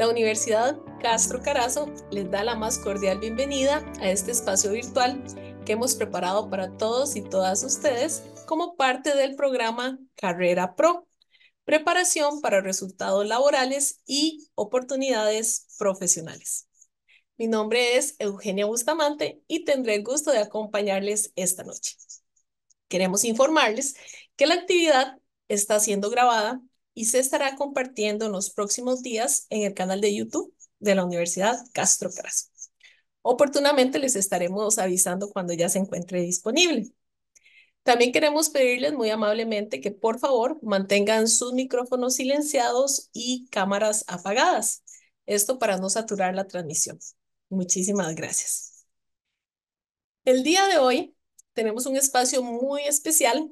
La Universidad Castro Carazo les da la más cordial bienvenida a este espacio virtual que hemos preparado para todos y todas ustedes como parte del programa Carrera Pro, preparación para resultados laborales y oportunidades profesionales. Mi nombre es Eugenia Bustamante y tendré el gusto de acompañarles esta noche. Queremos informarles que la actividad está siendo grabada y se estará compartiendo en los próximos días en el canal de YouTube de la Universidad Castro Craso. Oportunamente les estaremos avisando cuando ya se encuentre disponible. También queremos pedirles muy amablemente que por favor mantengan sus micrófonos silenciados y cámaras apagadas. Esto para no saturar la transmisión. Muchísimas gracias. El día de hoy tenemos un espacio muy especial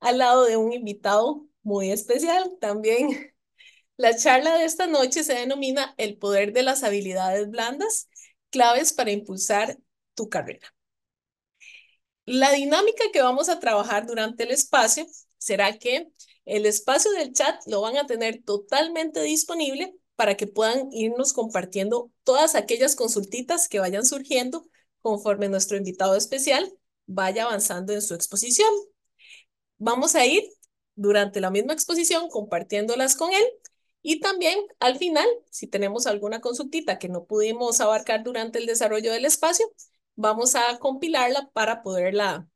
al lado de un invitado muy especial también. La charla de esta noche se denomina El poder de las habilidades blandas, claves para impulsar tu carrera. La dinámica que vamos a trabajar durante el espacio será que el espacio del chat lo van a tener totalmente disponible para que puedan irnos compartiendo todas aquellas consultitas que vayan surgiendo conforme nuestro invitado especial vaya avanzando en su exposición. Vamos a ir durante la misma exposición compartiéndolas con él. Y también al final, si tenemos alguna consultita que no pudimos abarcar durante el desarrollo del espacio, vamos a compilarla para poderla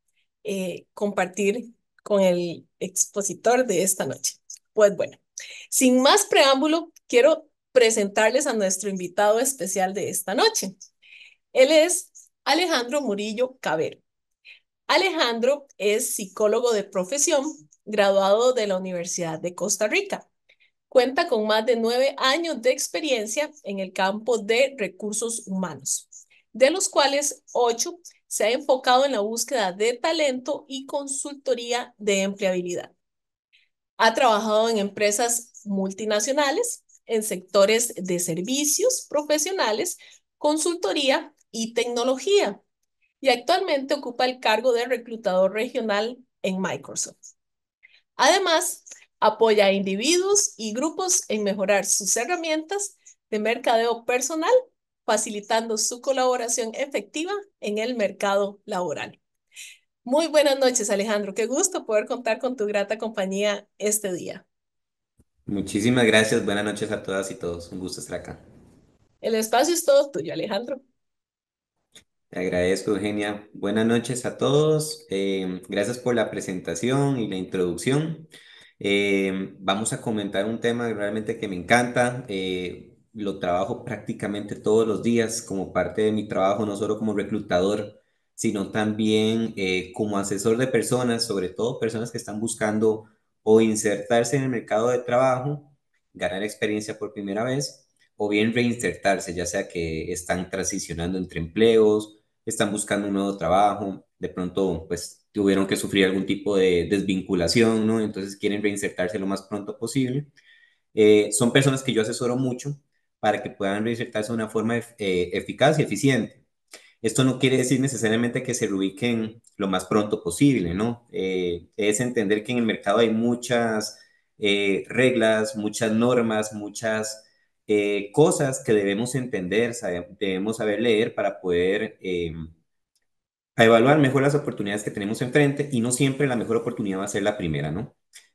eh, compartir con el expositor de esta noche. Pues bueno, sin más preámbulo, quiero presentarles a nuestro invitado especial de esta noche. Él es Alejandro Murillo Cabero. Alejandro es psicólogo de profesión, graduado de la Universidad de Costa Rica. Cuenta con más de nueve años de experiencia en el campo de recursos humanos, de los cuales ocho se ha enfocado en la búsqueda de talento y consultoría de empleabilidad. Ha trabajado en empresas multinacionales, en sectores de servicios profesionales, consultoría y tecnología. Y actualmente ocupa el cargo de reclutador regional en Microsoft. Además, apoya a individuos y grupos en mejorar sus herramientas de mercadeo personal, facilitando su colaboración efectiva en el mercado laboral. Muy buenas noches, Alejandro. Qué gusto poder contar con tu grata compañía este día. Muchísimas gracias. Buenas noches a todas y todos. Un gusto estar acá. El espacio es todo tuyo, Alejandro agradezco, Eugenia. Buenas noches a todos. Em, gracias por la presentación y la introducción. Em, vamos a comentar un tema realmente que me encanta. Eh, lo trabajo prácticamente todos los días como parte de mi trabajo, no solo como reclutador, sino también eh, como asesor de personas, sobre todo personas que están buscando o insertarse en el mercado de trabajo, ganar experiencia por primera vez, o bien reinsertarse, ya sea que están transicionando entre empleos están buscando un nuevo trabajo, de pronto pues tuvieron que sufrir algún tipo de desvinculación, ¿no? Entonces quieren reinsertarse lo más pronto posible. Eh, son personas que yo asesoro mucho para que puedan reinsertarse de una forma eh, eficaz y eficiente. Esto no quiere decir necesariamente que se reubiquen lo más pronto posible, ¿no? Eh, es entender que en el mercado hay muchas reglas, muchas normas, muchas eh, cosas que debemos entender, debemos saber leer para poder eh, evaluar mejor las oportunidades que tenemos enfrente y no siempre la mejor oportunidad va a ser la primera, ¿no?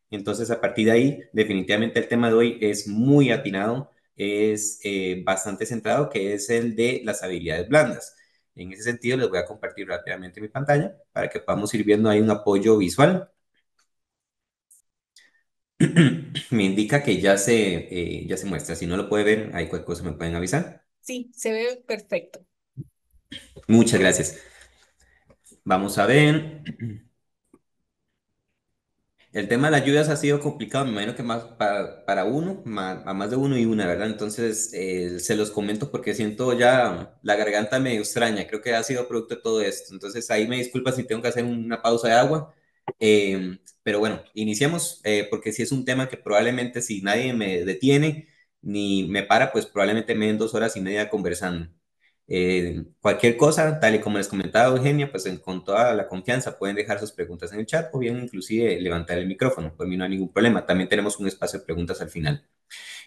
Entonces, a partir de ahí, definitivamente el tema de hoy es muy atinado, es eh, bastante centrado, que es el de las habilidades blandas. En ese sentido, les voy a compartir rápidamente mi pantalla para que podamos ir viendo ahí un apoyo visual me indica que ya se, eh, ya se muestra. Si no lo puede ver, hay cualquier cosa me pueden avisar. Sí, se ve perfecto. Muchas gracias. Vamos a ver. El tema de las ayudas ha sido complicado, me imagino que más para, uno, a más de uno y una, ¿verdad? Entonces, eh, se los comento porque siento ya la garganta medio extraña, creo que ha sido producto de todo esto. Entonces, ahí me disculpa si tengo que hacer una pausa de agua Em, pero bueno, iniciamos eh, porque si es un tema que probablemente si nadie me detiene ni me para, pues probablemente me den dos horas y media conversando. Eh, cualquier cosa, tal y como les comentaba Eugenia, pues con toda la confianza pueden dejar sus preguntas en el chat o bien inclusive levantar el micrófono, por pues mí no hay ningún problema. También tenemos un espacio de preguntas al final.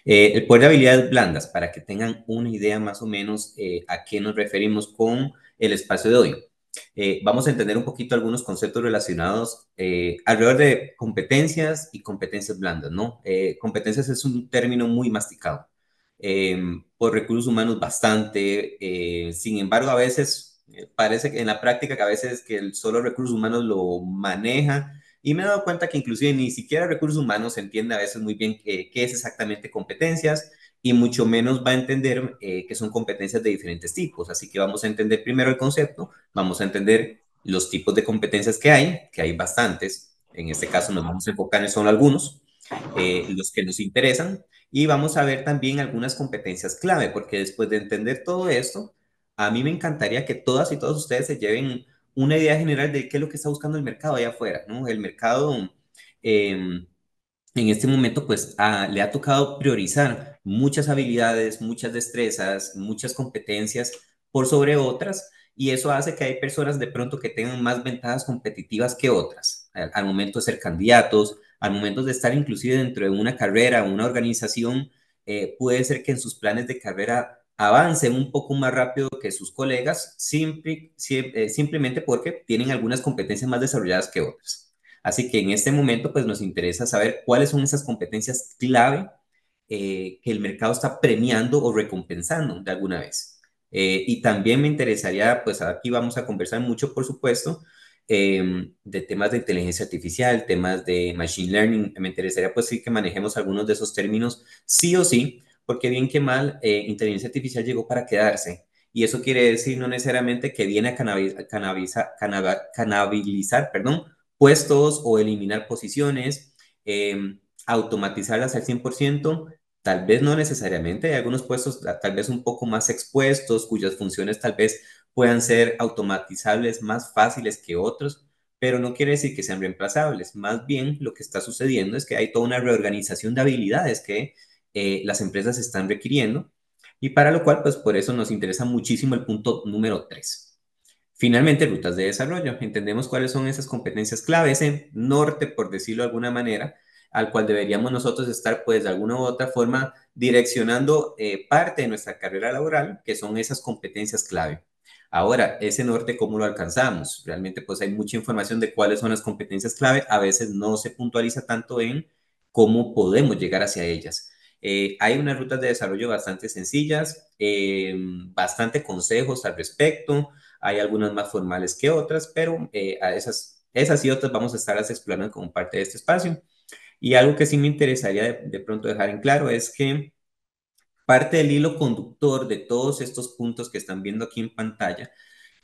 Eh, el poder de habilidades blandas, para que tengan una idea más o menos a qué nos referimos con el espacio de hoy. Eh, vamos a entender un poquito algunos conceptos relacionados eh, alrededor de competencias y competencias blandas, ¿no? Eh, competencias es un término muy masticado em, por recursos humanos bastante, sin embargo, a veces parece que en la práctica que a veces que el solo recursos humanos lo maneja y me he dado cuenta que inclusive ni siquiera recursos humanos entiende a veces muy bien qué es exactamente competencias y mucho menos va a entender eh, que son competencias de diferentes tipos. Así que vamos a entender primero el concepto, vamos a entender los tipos de competencias que hay, que hay bastantes. En este caso nos vamos a enfocar en solo algunos, eh, los que nos interesan, y vamos a ver también algunas competencias clave, porque después de entender todo esto, a mí me encantaría que todas y todos ustedes se lleven una idea general de qué es lo que está buscando el mercado allá afuera, ¿no? El mercado em, en este momento pues ah, le ha tocado priorizar muchas habilidades, muchas destrezas, muchas competencias por sobre otras y eso hace que hay personas de pronto que tengan más ventajas competitivas que otras al, momento de ser candidatos, al momento de estar inclusive dentro de una carrera, una organización, eh, puede ser que en sus planes de carrera avancen un poco más rápido que sus colegas, eh, simplemente porque tienen algunas competencias más desarrolladas que otras. Así que en este momento, pues nos interesa saber cuáles son esas competencias clave eh, que el mercado está premiando o recompensando de alguna vez. Eh, y también me interesaría, pues aquí vamos a conversar mucho, por supuesto, em, de temas de inteligencia artificial, temas de machine learning. Me interesaría, pues sí, que manejemos algunos de esos términos, sí o sí, porque bien que mal, eh, inteligencia artificial llegó para quedarse. Y eso quiere decir no necesariamente que viene a canabilizar perdón, puestos o eliminar posiciones. Em, automatizarlas al 100%, tal vez no necesariamente, hay algunos puestos tal vez un poco más expuestos, cuyas funciones tal vez puedan ser automatizables más fáciles que otros, pero no quiere decir que sean reemplazables. Más bien lo que está sucediendo es que hay toda una reorganización de habilidades que eh, las empresas están requiriendo y para lo cual, pues por eso nos interesa muchísimo el punto número 3. Finalmente, rutas de desarrollo. Entendemos cuáles son esas competencias clave, en norte, por decirlo de alguna manera, al cual deberíamos nosotros estar, pues, de alguna u otra forma direccionando eh, parte de nuestra carrera laboral, que son esas competencias clave. Ahora, ese norte, ¿cómo lo alcanzamos? Realmente, pues, hay mucha información de cuáles son las competencias clave. A veces no se puntualiza tanto en cómo podemos llegar hacia ellas. Eh, hay unas rutas de desarrollo bastante sencillas, em, bastante consejos al respecto. Hay algunas más formales que otras, pero eh, a esas, esas y otras vamos a las explorando como parte de este espacio. Y algo que sí me interesaría de, pronto dejar en claro es que parte del hilo conductor de todos estos puntos que están viendo aquí en pantalla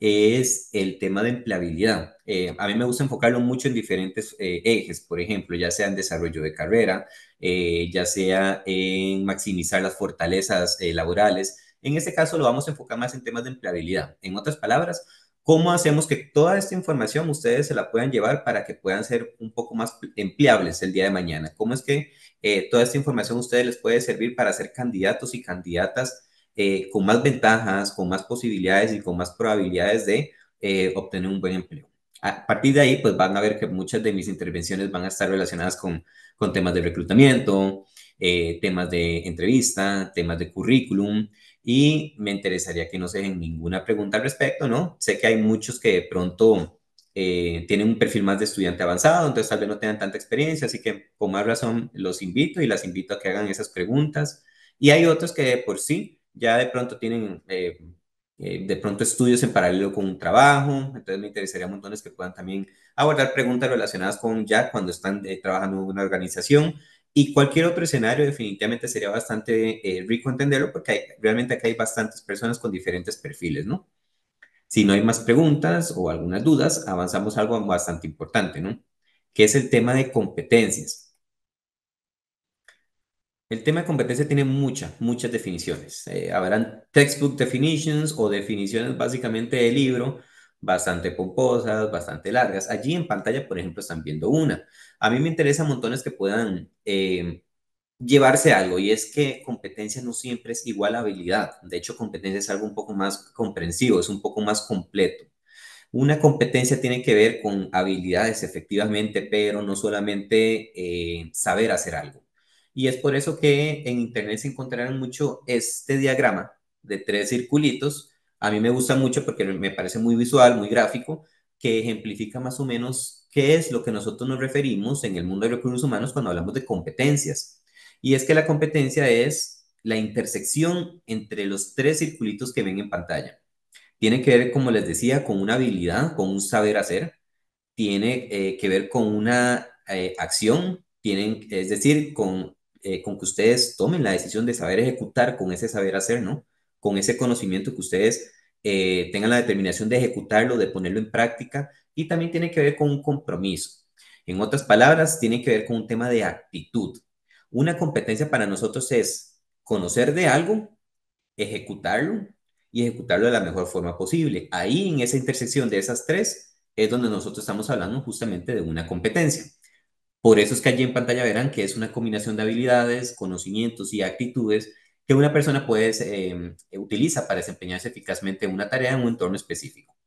es el tema de empleabilidad. Eh, a mí me gusta enfocarlo mucho en diferentes eh, ejes, por ejemplo, ya sea en desarrollo de carrera, eh, ya sea en maximizar las fortalezas laborales. En este caso lo vamos a enfocar más en temas de empleabilidad. En otras palabras, ¿Cómo hacemos que toda esta información ustedes se la puedan llevar para que puedan ser un poco más empleables el día de mañana? ¿Cómo es que eh, toda esta información a ustedes les puede servir para ser candidatos y candidatas eh, con más ventajas, con más posibilidades y con más probabilidades de eh, obtener un buen empleo? A partir de ahí, pues van a ver que muchas de mis intervenciones van a estar relacionadas con, con temas de reclutamiento, temas de entrevista, temas de currículum, y me interesaría que no se dejen ninguna pregunta al respecto, ¿no? Sé que hay muchos que de pronto eh, tienen un perfil más de estudiante avanzado, entonces tal vez no tengan tanta experiencia, así que con más razón los invito y las invito a que hagan esas preguntas. Y hay otros que por sí ya de pronto tienen... Eh, eh, de pronto estudios en paralelo con un trabajo, entonces me interesaría montones que puedan también abordar preguntas relacionadas con ya cuando están trabajando en una organización y cualquier otro escenario definitivamente sería bastante eh, rico entenderlo porque realmente acá hay bastantes personas con diferentes perfiles, ¿no? Si no hay más preguntas o algunas dudas, avanzamos algo bastante importante, ¿no? Que es el tema de competencias. El tema de competencia tiene muchas, muchas definiciones. Eh, habrán textbook definitions o definiciones básicamente de libro, bastante pomposas, bastante largas. Allí en pantalla, por ejemplo, están viendo una. A mí me interesa montones que puedan eh, llevarse algo y es que competencia no siempre es igual a habilidad. De hecho, competencia es algo un poco más comprensivo, es un poco más completo. Una competencia tiene que ver con habilidades, efectivamente, pero no solamente eh, saber hacer algo. Y es por eso que en Internet se encontrarán mucho este diagrama de tres circulitos a mí me gusta mucho porque me parece muy visual, muy gráfico, que ejemplifica más o menos qué es lo que nosotros nos referimos en el mundo de recursos humanos cuando hablamos de competencias. Y es que la competencia es la intersección entre los tres circulitos que ven en pantalla. Tiene que ver, como les decía, con una habilidad, con un saber hacer. Tiene eh, que ver con una eh, acción, tienen, es decir, con, eh, con que ustedes tomen la decisión de saber ejecutar con ese saber hacer, ¿no? con ese conocimiento que ustedes eh, tengan la determinación de ejecutarlo, de ponerlo en práctica y también tiene que ver con un compromiso. En otras palabras, tiene que ver con un tema de actitud. Una competencia para nosotros es conocer de algo, ejecutarlo y ejecutarlo de la mejor forma posible. Ahí en esa intersección de esas tres es donde nosotros estamos hablando justamente de una competencia. Por eso es que allí en pantalla verán que es una combinación de habilidades, conocimientos y actitudes que una persona puede, em, eh, utiliza para desempeñarse eficazmente una tarea en un entorno específico.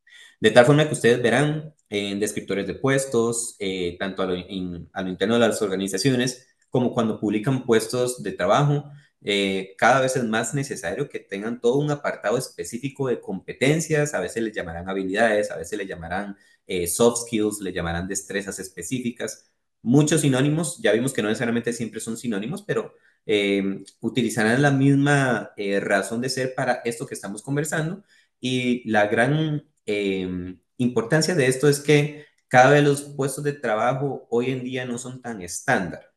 De tal forma que ustedes verán en descriptores de puestos, eh, tanto a lo, interno de las organizaciones, como cuando publican puestos de trabajo, eh, cada vez es más necesario que tengan todo un apartado específico de competencias, a veces les llamarán habilidades, a veces les llamarán eh, soft skills, le llamarán destrezas específicas, muchos sinónimos, ya vimos que no necesariamente siempre son sinónimos, pero Em, utilizarán la misma eh, razón de ser para esto que estamos conversando y la gran em, importancia de esto es que cada vez los puestos de trabajo hoy en día no son tan estándar.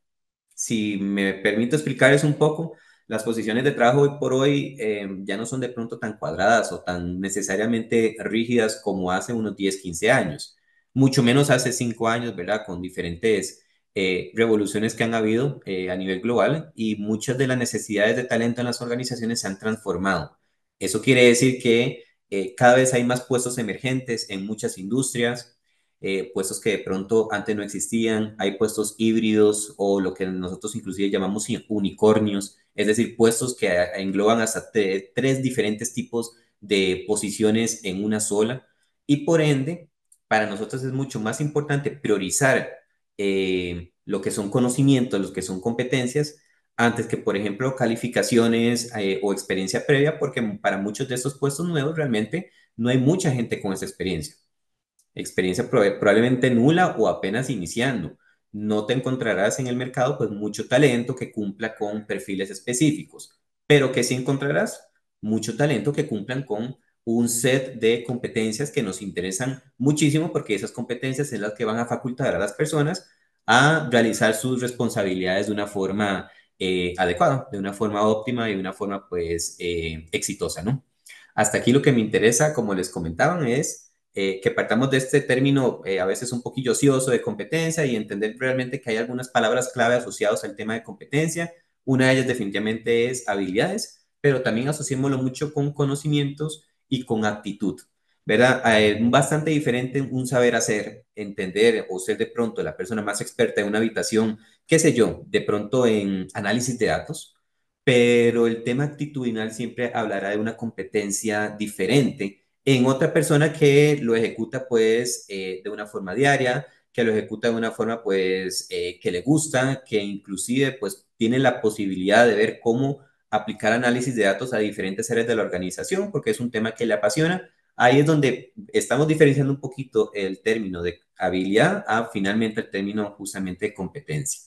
Si me permito explicarles un poco, las posiciones de trabajo hoy por hoy em, ya no son de pronto tan cuadradas o tan necesariamente rígidas como hace unos 10, 15 años, mucho menos hace 5 años, ¿verdad? Con diferentes eh, revoluciones que han habido eh, a nivel global y muchas de las necesidades de talento en las organizaciones se han transformado. Eso quiere decir que eh, cada vez hay más puestos emergentes en muchas industrias, puestos que de pronto antes no existían, hay puestos híbridos o lo que nosotros inclusive llamamos unicornios, es decir, puestos que engloban hasta tres diferentes tipos de posiciones en una sola. Y por ende, para nosotros es mucho más importante priorizar eh, lo que son conocimientos, lo que son competencias, antes que, por ejemplo, calificaciones eh, o experiencia previa, porque para muchos de estos puestos nuevos realmente no hay mucha gente con esa experiencia. Experiencia probablemente nula o apenas iniciando. No te encontrarás en el mercado pues mucho talento que cumpla con perfiles específicos, pero que sí encontrarás mucho talento que cumplan con un set de competencias que nos interesan muchísimo porque esas competencias son las que van a facultar a las personas a realizar sus responsabilidades de una forma eh, adecuada, de una forma óptima y de una forma pues eh, exitosa, ¿no? Hasta aquí lo que me interesa, como les comentaban, es eh, que partamos de este término a veces un poquillo ocioso de competencia y entender realmente que hay algunas palabras clave asociadas al tema de competencia. Una de ellas definitivamente es habilidades, pero también asociémoslo mucho con conocimientos y con actitud, ¿verdad? Eh, bastante diferente un saber hacer, entender o ser de pronto la persona más experta en una habitación, qué sé yo, de pronto en análisis de datos, pero el tema actitudinal siempre hablará de una competencia diferente en otra persona que lo ejecuta pues eh, de una forma diaria, que lo ejecuta de una forma pues eh, que le gusta, que inclusive pues tiene la posibilidad de ver cómo aplicar análisis de datos a diferentes áreas de la organización, porque es un tema que le apasiona. Ahí es donde estamos diferenciando un poquito el término de habilidad a finalmente el término justamente de competencia.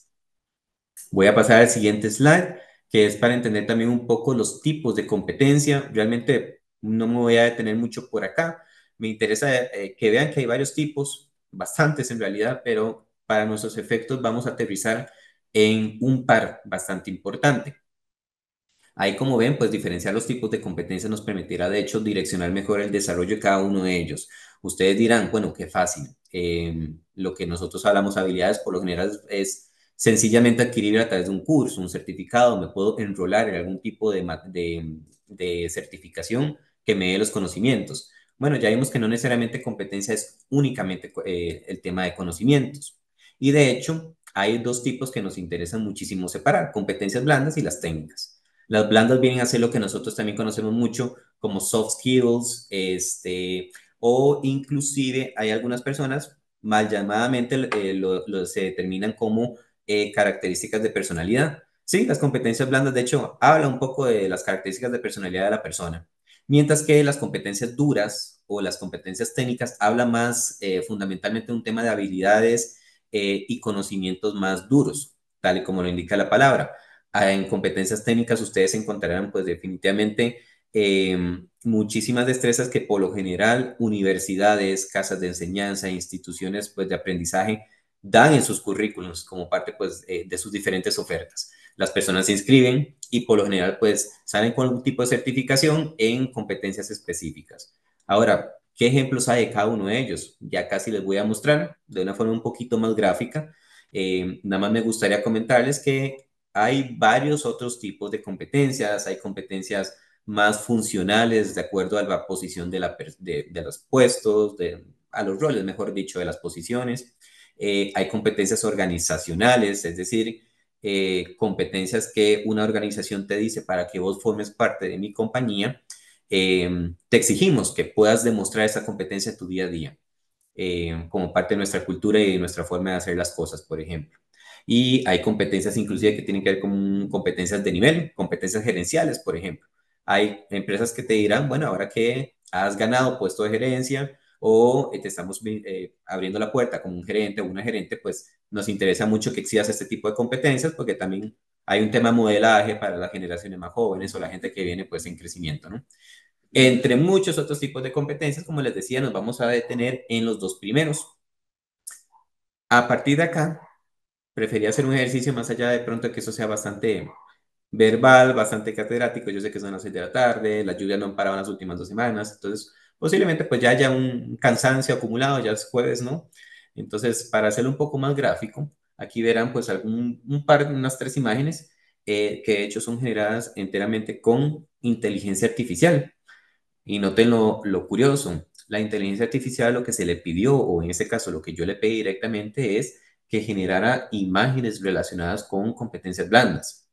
Voy a pasar al siguiente slide, que es para entender también un poco los tipos de competencia. Realmente no me voy a detener mucho por acá. Me interesa eh, que vean que hay varios tipos, bastantes en realidad, pero para nuestros efectos vamos a aterrizar en un par bastante importante. Ahí, como ven, pues diferenciar los tipos de competencias nos permitirá, de hecho, direccionar mejor el desarrollo de cada uno de ellos. Ustedes dirán, bueno, qué fácil. Em, lo que nosotros hablamos habilidades, por lo general, es sencillamente adquirir a través de un curso, un certificado. Me puedo enrolar en algún tipo de, certificación que me dé los conocimientos. Bueno, ya vimos que no necesariamente competencia es únicamente eh, el tema de conocimientos. Y de hecho, hay dos tipos que nos interesan muchísimo separar, competencias blandas y las técnicas. Las blandas vienen a ser lo que nosotros también conocemos mucho como soft skills, este, o inclusive hay algunas personas mal llamadamente eh, lo, se determinan como eh, características de personalidad. Sí, las competencias blandas, de hecho, habla un poco de las características de personalidad de la persona, mientras que las competencias duras o las competencias técnicas habla más eh, fundamentalmente un tema de habilidades y conocimientos más duros, tal y como lo indica la palabra en competencias técnicas ustedes encontrarán pues definitivamente em, muchísimas destrezas que por lo general universidades, casas de enseñanza, instituciones pues de aprendizaje dan en sus currículos como parte pues eh, de sus diferentes ofertas. Las personas se inscriben y por lo general pues salen con algún tipo de certificación en competencias específicas. Ahora, ¿qué ejemplos hay de cada uno de ellos? Ya casi les voy a mostrar de una forma un poquito más gráfica. Em, nada más me gustaría comentarles que hay varios otros tipos de competencias, hay competencias más funcionales de acuerdo a la posición de, los puestos, a los roles, mejor dicho, de las posiciones. Eh, hay competencias organizacionales, es decir, eh, competencias que una organización te dice para que vos formes parte de mi compañía, em, te exigimos que puedas demostrar esa competencia en tu día a día, eh, como parte de nuestra cultura y de nuestra forma de hacer las cosas, por ejemplo y hay competencias inclusive que tienen que ver con competencias de nivel, competencias gerenciales, por ejemplo. Hay empresas que te dirán, bueno, ahora que has ganado puesto de gerencia o eh, te estamos eh, abriendo la puerta con un gerente o una gerente, pues nos interesa mucho que exidas este tipo de competencias porque también hay un tema modelaje para las generaciones más jóvenes o la gente que viene pues en crecimiento, ¿no? Entre muchos otros tipos de competencias, como les decía, nos vamos a detener en los dos primeros. A partir de acá, prefería hacer un ejercicio más allá de pronto que eso sea bastante verbal, bastante catedrático. Yo sé que son las seis de la tarde, las lluvias no han parado en las últimas dos semanas, entonces posiblemente pues ya haya un cansancio acumulado, ya es jueves, ¿no? Entonces, para hacerlo un poco más gráfico, aquí verán pues algún, un par, unas tres imágenes eh, que de hecho son generadas enteramente con inteligencia artificial. Y noten lo, lo curioso, la inteligencia artificial lo que se le pidió, o en este caso lo que yo le pedí directamente es que generara imágenes relacionadas con competencias blandas.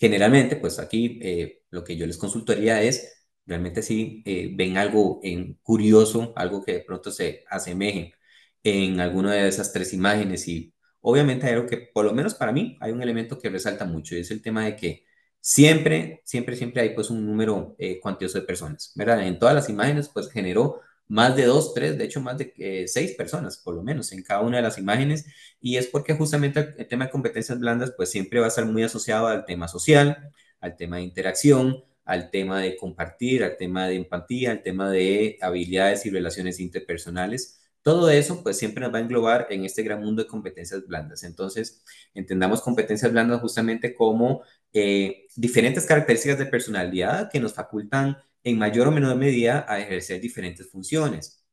Generalmente, pues aquí eh, lo que yo les consultaría es, realmente si eh, ven algo en curioso, algo que de pronto se asemeje en alguna de esas tres imágenes y obviamente hay algo que, por lo menos para mí, hay un elemento que resalta mucho y es el tema de que siempre, siempre, siempre hay pues un número eh, cuantioso de personas, ¿verdad? En todas las imágenes pues generó más de dos, tres, de hecho más de eh, seis personas, por lo menos, en cada una de las imágenes, y es porque justamente el tema de competencias blandas, pues siempre va a estar muy asociado al tema social, al tema de interacción, al tema de compartir, al tema de empatía, al tema de habilidades y relaciones interpersonales. Todo eso, pues siempre nos va a englobar en este gran mundo de competencias blandas. Entonces, entendamos competencias blandas justamente como eh, diferentes características de personalidad que nos facultan en mayor o menor medida a ejercer diferentes funciones.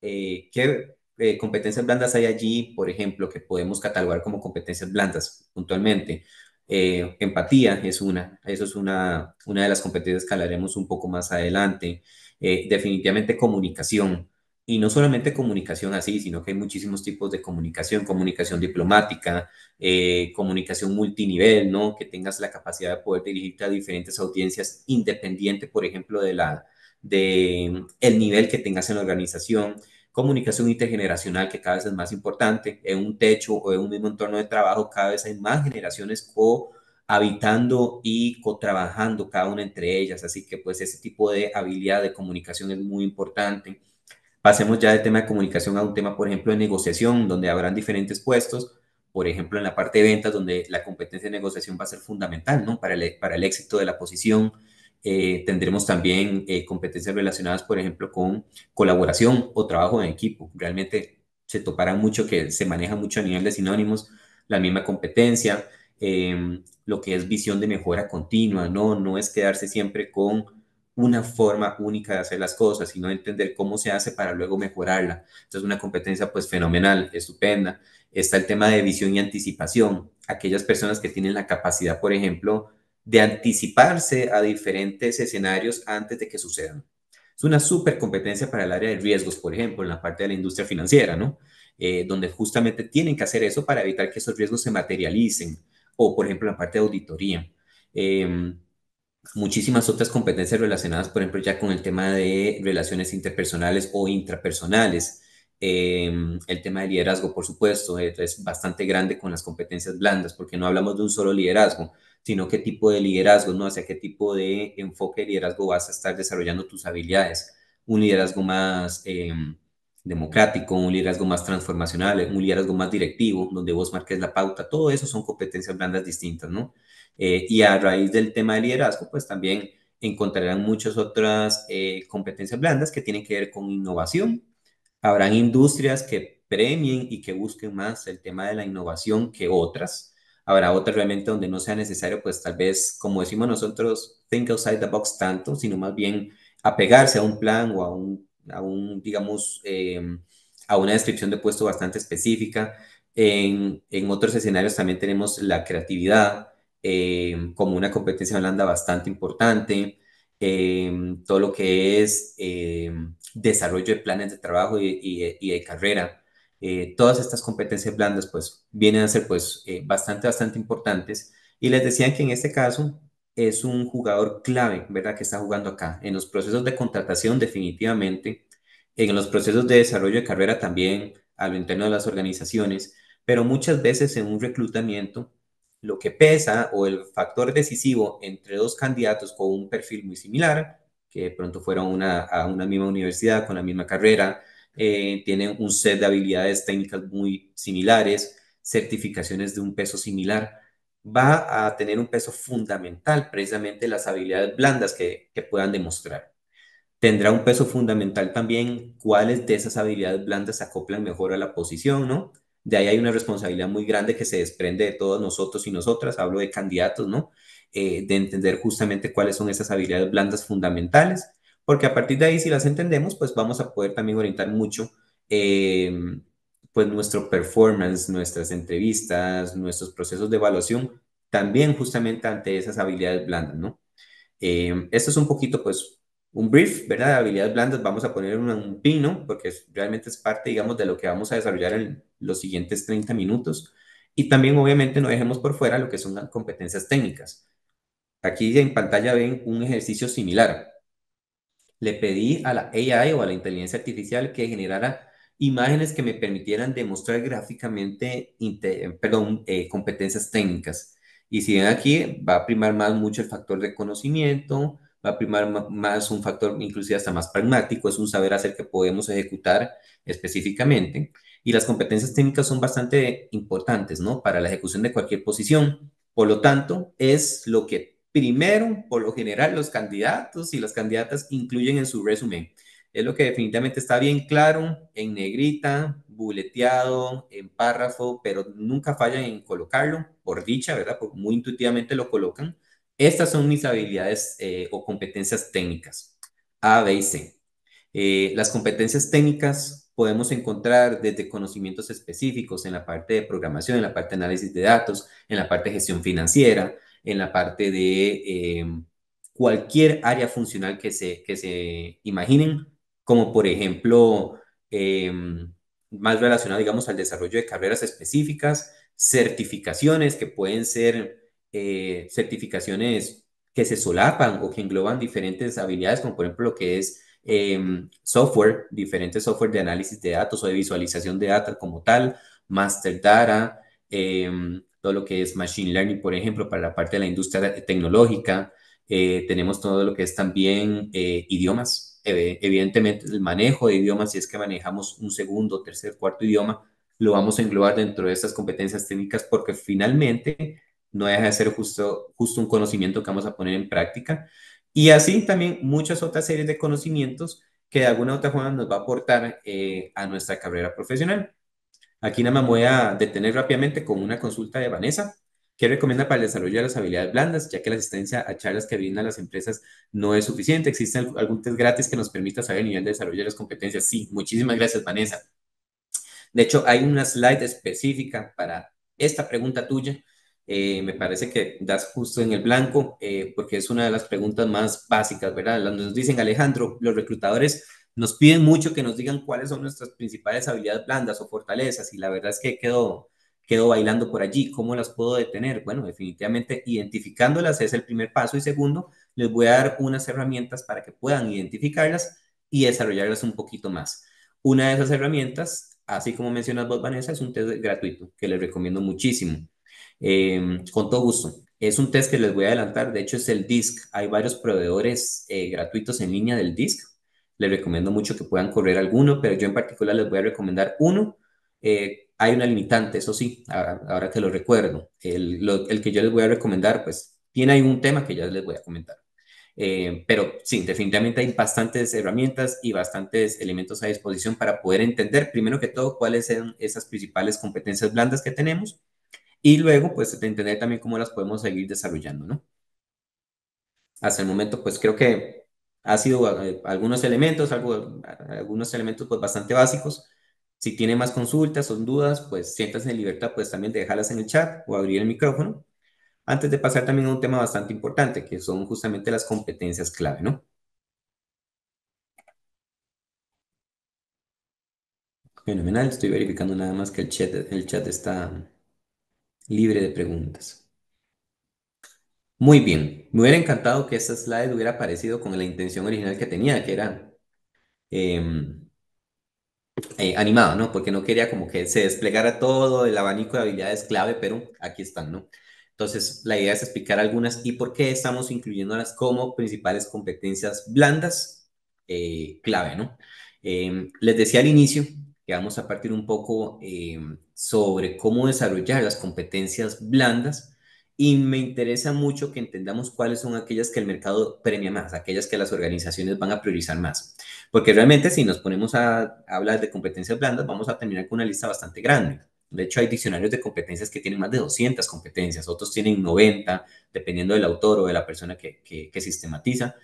Eh, ¿Qué eh, competencias blandas hay allí, por ejemplo, que podemos catalogar como competencias blandas puntualmente? Eh, empatía es una, eso es una, una de las competencias que hablaremos un poco más adelante. definitivamente comunicación y no solamente comunicación así, sino que hay muchísimos tipos de comunicación, comunicación diplomática, eh, comunicación multinivel, ¿no? Que tengas la capacidad de poder dirigirte a diferentes audiencias independiente, por ejemplo, de la de el nivel que tengas en la organización, comunicación intergeneracional que cada vez es más importante, en un techo o en un mismo entorno de trabajo cada vez hay más generaciones cohabitando y co-trabajando cada una entre ellas, así que pues ese tipo de habilidad de comunicación es muy importante Pasemos ya del tema de comunicación a un tema, por ejemplo, de negociación, donde habrán diferentes puestos, por ejemplo, en la parte de ventas, donde la competencia de negociación va a ser fundamental, ¿no? Para el, para el éxito de la posición. Eh, tendremos también eh, competencias relacionadas, por ejemplo, con colaboración o trabajo en equipo. Realmente se toparán mucho, que se maneja mucho a nivel de sinónimos, la misma competencia, eh, lo que es visión de mejora continua, ¿no? No es quedarse siempre con una forma única de hacer las cosas, sino entender cómo se hace para luego mejorarla. Entonces, una competencia pues fenomenal, estupenda. Está el tema de visión y anticipación. Aquellas personas que tienen la capacidad, por ejemplo, de anticiparse a diferentes escenarios antes de que sucedan. Es una súper competencia para el área de riesgos, por ejemplo, en la parte de la industria financiera, ¿no? Eh, donde justamente tienen que hacer eso para evitar que esos riesgos se materialicen. O, por ejemplo, la parte de auditoría. Em, muchísimas otras competencias relacionadas, por ejemplo, ya con el tema de relaciones interpersonales o intrapersonales. Em, el tema de liderazgo, por supuesto, eh, es bastante grande con las competencias blandas, porque no hablamos de un solo liderazgo, sino qué tipo de liderazgo, ¿no? Hacia qué tipo de enfoque de liderazgo vas a estar desarrollando tus habilidades. Un liderazgo más em, democrático, un liderazgo más transformacional, un liderazgo más directivo, donde vos marques la pauta. Todo eso son competencias blandas distintas, ¿no? Eh, y a raíz del tema de liderazgo, pues también encontrarán muchas otras eh, competencias blandas que tienen que ver con innovación. Habrán industrias que premien y que busquen más el tema de la innovación que otras. Habrá otras realmente donde no sea necesario, pues tal vez, como decimos nosotros, think outside the box tanto, sino más bien apegarse a un plan o a un, un digamos, em, a una descripción de puesto bastante específica. En, en otros escenarios también tenemos la creatividad, Em, como una competencia blanda bastante importante, em, todo lo que es em, desarrollo de planes de trabajo y, de carrera. Eh, todas estas competencias blandas pues vienen a ser pues eh, bastante, bastante importantes. Y les decían que en este caso es un jugador clave, ¿verdad? Que está jugando acá. En los procesos de contratación definitivamente, en los procesos de desarrollo de carrera también, a lo interno de las organizaciones, pero muchas veces en un reclutamiento lo que pesa o el factor decisivo entre dos candidatos con un perfil muy similar, que de pronto fueron a una misma universidad con la misma carrera, eh, tienen un set de habilidades técnicas muy similares, certificaciones de un peso similar, va a tener un peso fundamental precisamente las habilidades blandas que, que puedan demostrar. Tendrá un peso fundamental también cuáles de esas habilidades blandas se acoplan mejor a la posición, ¿no? de ahí hay una responsabilidad muy grande que se desprende de todos nosotros y nosotras, hablo de candidatos, ¿no? Eh, de entender justamente cuáles son esas habilidades blandas fundamentales, porque a partir de ahí, si las entendemos, pues vamos a poder también orientar mucho eh, pues nuestro performance, nuestras entrevistas, nuestros procesos de evaluación, también justamente ante esas habilidades blandas, ¿no? Eh, esto es un poquito, pues, un brief, ¿verdad? De habilidades blandas, vamos a poner un, pino Porque realmente es parte, digamos, de lo que vamos a desarrollar en los siguientes 30 minutos. Y también, obviamente, no dejemos por fuera lo que son competencias técnicas. Aquí en pantalla ven un ejercicio similar. Le pedí a la AI o a la inteligencia artificial que generara imágenes que me permitieran demostrar gráficamente, perdón, eh, competencias técnicas. Y si ven aquí, va a primar más mucho el factor de conocimiento, va a primar más un factor inclusive hasta más pragmático, es un saber hacer que podemos ejecutar específicamente. Y las competencias técnicas son bastante importantes, ¿no? Para la ejecución de cualquier posición. Por lo tanto, es lo que primero, por lo general, los candidatos y las candidatas incluyen en su resumen. Es lo que definitivamente está bien claro, en negrita, buleteado, en párrafo, pero nunca fallan en colocarlo, por dicha, ¿verdad? Porque muy intuitivamente lo colocan estas son mis habilidades eh, o competencias técnicas, A, B y C. Eh, las competencias técnicas podemos encontrar desde conocimientos específicos en la parte de programación, en la parte de análisis de datos, en la parte de gestión financiera, en la parte de eh, cualquier área funcional que se, que se imaginen, como por ejemplo, más relacionado, digamos, al desarrollo de carreras específicas, certificaciones que pueden ser eh, certificaciones que se solapan o que engloban diferentes habilidades, como por ejemplo lo que es em, software, diferentes software de análisis de datos o de visualización de datos como tal, master data, em, todo lo que es machine learning, por ejemplo, para la parte de la industria tecnológica. Eh, tenemos todo lo que es también eh, idiomas, evidentemente el manejo de idiomas, si es que manejamos un segundo, tercer, cuarto idioma, lo vamos a englobar dentro de estas competencias técnicas porque finalmente no deja de ser justo, justo un conocimiento que vamos a poner en práctica. Y así también muchas otras series de conocimientos que de alguna otra forma nos va a aportar eh, a nuestra carrera profesional. Aquí nada más voy a detener rápidamente con una consulta de Vanessa. ¿Qué recomienda para el desarrollo de las habilidades blandas, ya que la asistencia a charlas que brindan las empresas no es suficiente? ¿Existe algún test gratis que nos permita saber el nivel de desarrollo de las competencias? Sí, muchísimas gracias, Vanessa. De hecho, hay una slide específica para esta pregunta tuya eh, me parece que das justo en el blanco, eh, porque es una de las preguntas más básicas, ¿verdad? Nos dicen, Alejandro, los reclutadores nos piden mucho que nos digan cuáles son nuestras principales habilidades blandas o fortalezas, y la verdad es que quedó quedo bailando por allí, ¿cómo las puedo detener? Bueno, definitivamente identificándolas es el primer paso, y segundo, les voy a dar unas herramientas para que puedan identificarlas y desarrollarlas un poquito más. Una de esas herramientas, así como mencionas vos, Vanessa, es un test gratuito que les recomiendo muchísimo Em, con todo gusto. Es un test que les voy a adelantar, de hecho es el DISC. Hay varios proveedores eh, gratuitos en línea del DISC. Les recomiendo mucho que puedan correr alguno, pero yo en particular les voy a recomendar uno. Eh, hay una limitante, eso sí, ahora, que lo recuerdo. El, que yo les voy a recomendar, pues tiene ahí un tema que ya les voy a comentar. Eh, pero sí, definitivamente hay bastantes herramientas y bastantes elementos a disposición para poder entender, primero que todo, cuáles son esas principales competencias blandas que tenemos y luego, pues, entender también cómo las podemos seguir desarrollando, ¿no? Hasta el momento, pues, creo que ha sido eh, algunos elementos, algo, algunos elementos, pues, bastante básicos. Si tiene más consultas o dudas, pues, siéntase en libertad, pues, también de dejarlas en el chat o abrir el micrófono. Antes de pasar también a un tema bastante importante, que son justamente las competencias clave, ¿no? Fenomenal, estoy verificando nada más que el chat, el chat está libre de preguntas. Muy bien, me hubiera encantado que esta slide hubiera parecido con la intención original que tenía, que era em, eh, animado, ¿no? Porque no quería como que se desplegara todo el abanico de habilidades clave, pero aquí están, ¿no? Entonces, la idea es explicar algunas y por qué estamos incluyendo las como principales competencias blandas eh, clave, ¿no? Em, les decía al inicio que vamos a partir un poco eh, sobre cómo desarrollar las competencias blandas y me interesa mucho que entendamos cuáles son aquellas que el mercado premia más, aquellas que las organizaciones van a priorizar más, porque realmente si nos ponemos a, hablar de competencias blandas vamos a terminar con una lista bastante grande. De hecho, hay diccionarios de competencias que tienen más de 200 competencias, otros tienen 90, dependiendo del autor o de la persona que, sistematiza.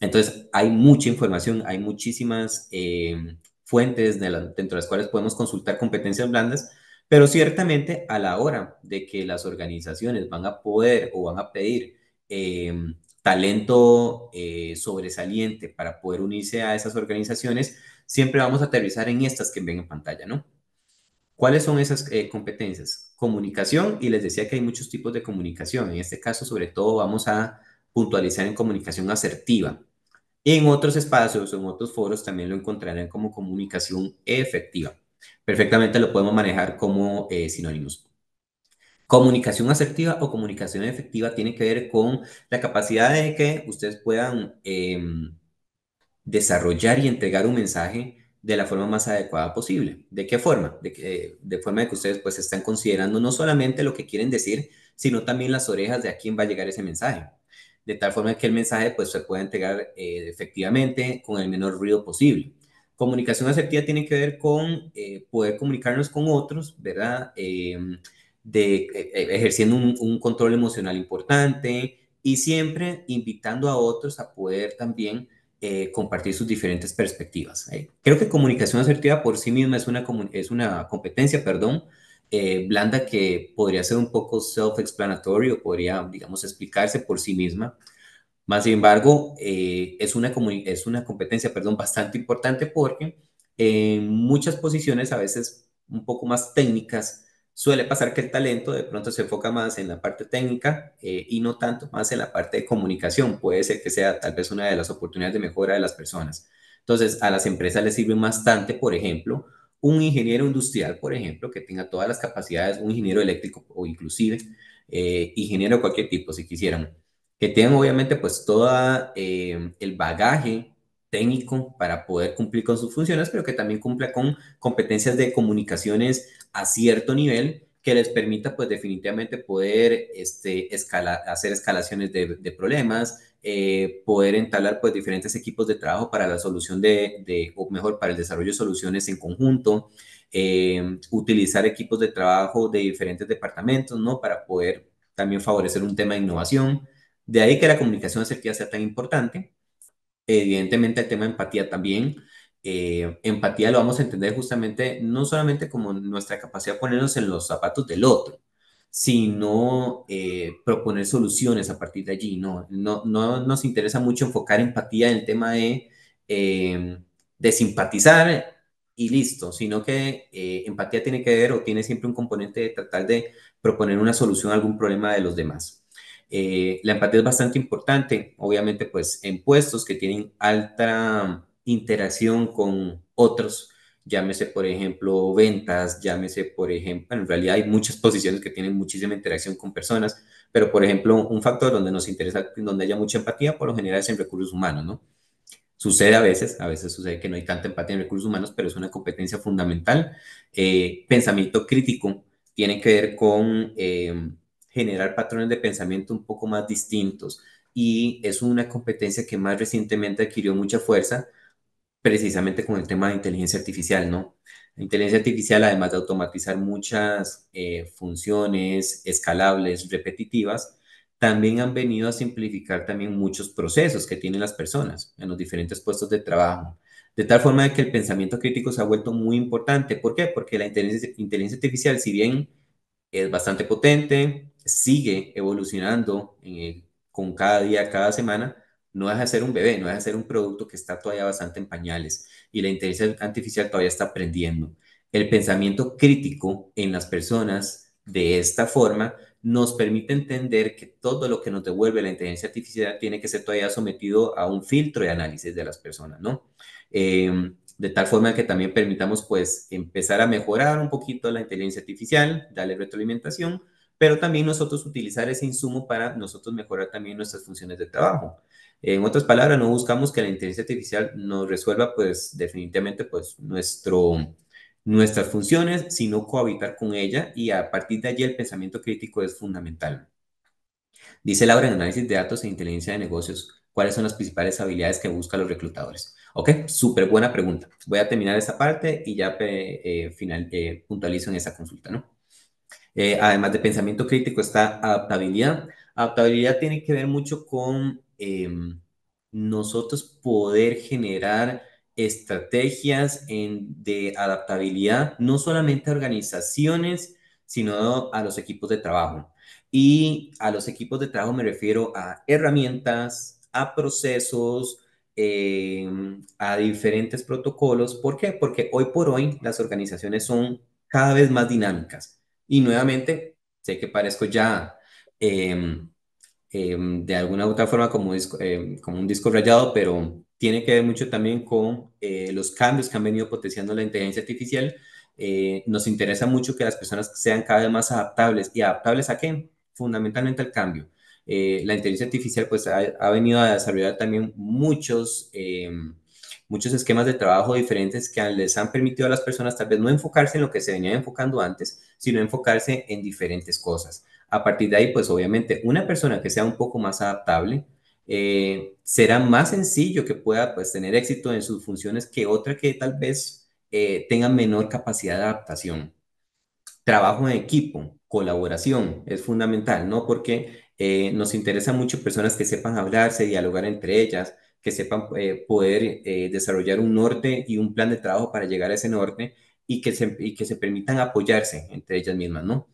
Entonces, hay mucha información, hay muchísimas eh, fuentes dentro de las cuales podemos consultar competencias blandas, pero ciertamente a la hora de que las organizaciones van a poder o van a pedir em, talento eh, sobresaliente para poder unirse a esas organizaciones, siempre vamos a aterrizar en estas que ven en pantalla, ¿no? ¿Cuáles son esas eh, competencias? Comunicación, y les decía que hay muchos tipos de comunicación. En este caso, sobre todo, vamos a puntualizar en comunicación asertiva. En otros espacios, o en otros foros también lo encontrarán como comunicación efectiva. Perfectamente lo podemos manejar como eh, sinónimos. Comunicación asertiva o comunicación efectiva tiene que ver con la capacidad de que ustedes puedan em, desarrollar y entregar un mensaje de la forma más adecuada posible. ¿De qué forma? De, de forma de que ustedes pues están considerando no solamente lo que quieren decir, sino también las orejas de a quién va a llegar ese mensaje de tal forma que el mensaje pues, se pueda entregar eh, efectivamente con el menor ruido posible. Comunicación asertiva tiene que ver con eh, poder comunicarnos con otros, ¿verdad? Eh, de, ejerciendo un, control emocional importante y siempre invitando a otros a poder también compartir sus diferentes perspectivas. Creo que comunicación asertiva por sí misma es una, es una competencia, perdón, eh, blanda que podría ser un poco self-explanatorio, podría, digamos, explicarse por sí misma. Más sin embargo, eh, es, una es una competencia perdón, bastante importante porque en muchas posiciones, a veces un poco más técnicas, suele pasar que el talento de pronto se enfoca más en la parte técnica eh, y no tanto más en la parte de comunicación. Puede ser que sea tal vez una de las oportunidades de mejora de las personas. Entonces, a las empresas les sirve bastante, por ejemplo, un ingeniero industrial, por ejemplo, que tenga todas las capacidades, un ingeniero eléctrico o inclusive eh, ingeniero de cualquier tipo, si quisieran, que tengan obviamente pues todo eh, el bagaje técnico para poder cumplir con sus funciones, pero que también cumpla con competencias de comunicaciones a cierto nivel que les permita pues definitivamente poder este, hacer escalaciones de, de problemas, eh, poder entablar pues diferentes equipos de trabajo para la solución de, o mejor, para el desarrollo de soluciones en conjunto, eh, utilizar equipos de trabajo de diferentes departamentos, ¿no? Para poder también favorecer un tema de innovación. De ahí que la comunicación asertiva sea tan importante. Evidentemente el tema de empatía también. Eh, empatía lo vamos a entender justamente no solamente como nuestra capacidad de ponernos en los zapatos del otro, sino eh, proponer soluciones a partir de allí. No, nos interesa mucho enfocar empatía en el tema de, eh, simpatizar y listo, sino que eh, empatía tiene que ver o tiene siempre un componente de tratar de proponer una solución a algún problema de los demás. Eh, la empatía es bastante importante, obviamente, pues en puestos que tienen alta interacción con otros, llámese por ejemplo ventas, llámese por ejemplo, en realidad hay muchas posiciones que tienen muchísima interacción con personas, pero por ejemplo un factor donde nos interesa, donde haya mucha empatía, por lo general es en recursos humanos, ¿no? Sucede a veces, a veces sucede que no hay tanta empatía en recursos humanos, pero es una competencia fundamental. Eh, pensamiento crítico tiene que ver con em, generar patrones de pensamiento un poco más distintos y es una competencia que más recientemente adquirió mucha fuerza precisamente con el tema de inteligencia artificial, ¿no? La inteligencia artificial, además de automatizar muchas eh, funciones escalables, repetitivas, también han venido a simplificar también muchos procesos que tienen las personas en los diferentes puestos de trabajo. De tal forma que el pensamiento crítico se ha vuelto muy importante. ¿Por qué? Porque la inteligencia, artificial, si bien es bastante potente, sigue evolucionando con cada día, cada semana, no deja de ser un bebé, no deja de ser un producto que está todavía bastante en pañales y la inteligencia artificial todavía está aprendiendo. El pensamiento crítico en las personas de esta forma nos permite entender que todo lo que nos devuelve la inteligencia artificial tiene que ser todavía sometido a un filtro de análisis de las personas, ¿no? Em, de tal forma que también permitamos pues empezar a mejorar un poquito la inteligencia artificial, darle retroalimentación, pero también nosotros utilizar ese insumo para nosotros mejorar también nuestras funciones de trabajo. En otras palabras, no buscamos que la inteligencia artificial nos resuelva, pues, definitivamente, pues, nuestro, nuestras funciones, sino cohabitar con ella y a partir de allí el pensamiento crítico es fundamental. Dice Laura en análisis de datos e inteligencia de negocios, ¿cuáles son las principales habilidades que buscan los reclutadores? Ok, súper buena pregunta. Voy a terminar esa parte y ya eh, final, eh, puntualizo en esa consulta, ¿no? Eh, además de pensamiento crítico está adaptabilidad. Adaptabilidad tiene que ver mucho con Em, nosotros poder generar estrategias de adaptabilidad, no solamente a organizaciones, sino a los equipos de trabajo. Y a los equipos de trabajo me refiero a herramientas, a procesos, em, a diferentes protocolos. ¿Por qué? Porque hoy por hoy las organizaciones son cada vez más dinámicas. Y nuevamente, sé que parezco ya em, Em, de alguna u otra forma em, como un, disco, rayado, pero tiene que ver mucho también con eh, los cambios que han venido potenciando la inteligencia artificial. Eh, nos interesa mucho que las personas sean cada vez más adaptables. ¿Y adaptables a qué? Fundamentalmente al cambio. Eh, la inteligencia artificial pues ha, ha, venido a desarrollar también muchos em, muchos esquemas de trabajo diferentes que les han permitido a las personas tal vez no enfocarse en lo que se venía enfocando antes, sino enfocarse en diferentes cosas. A partir de ahí, pues obviamente una persona que sea un poco más adaptable, eh, será más sencillo que pueda pues, tener éxito en sus funciones que otra que tal vez eh, tenga menor capacidad de adaptación. Trabajo en equipo, colaboración es fundamental, ¿no? Porque eh, nos interesan mucho personas que sepan hablarse, dialogar entre ellas, que sepan poder desarrollar un norte y un plan de trabajo para llegar a ese norte y que se, y que se permitan apoyarse entre ellas mismas, ¿no?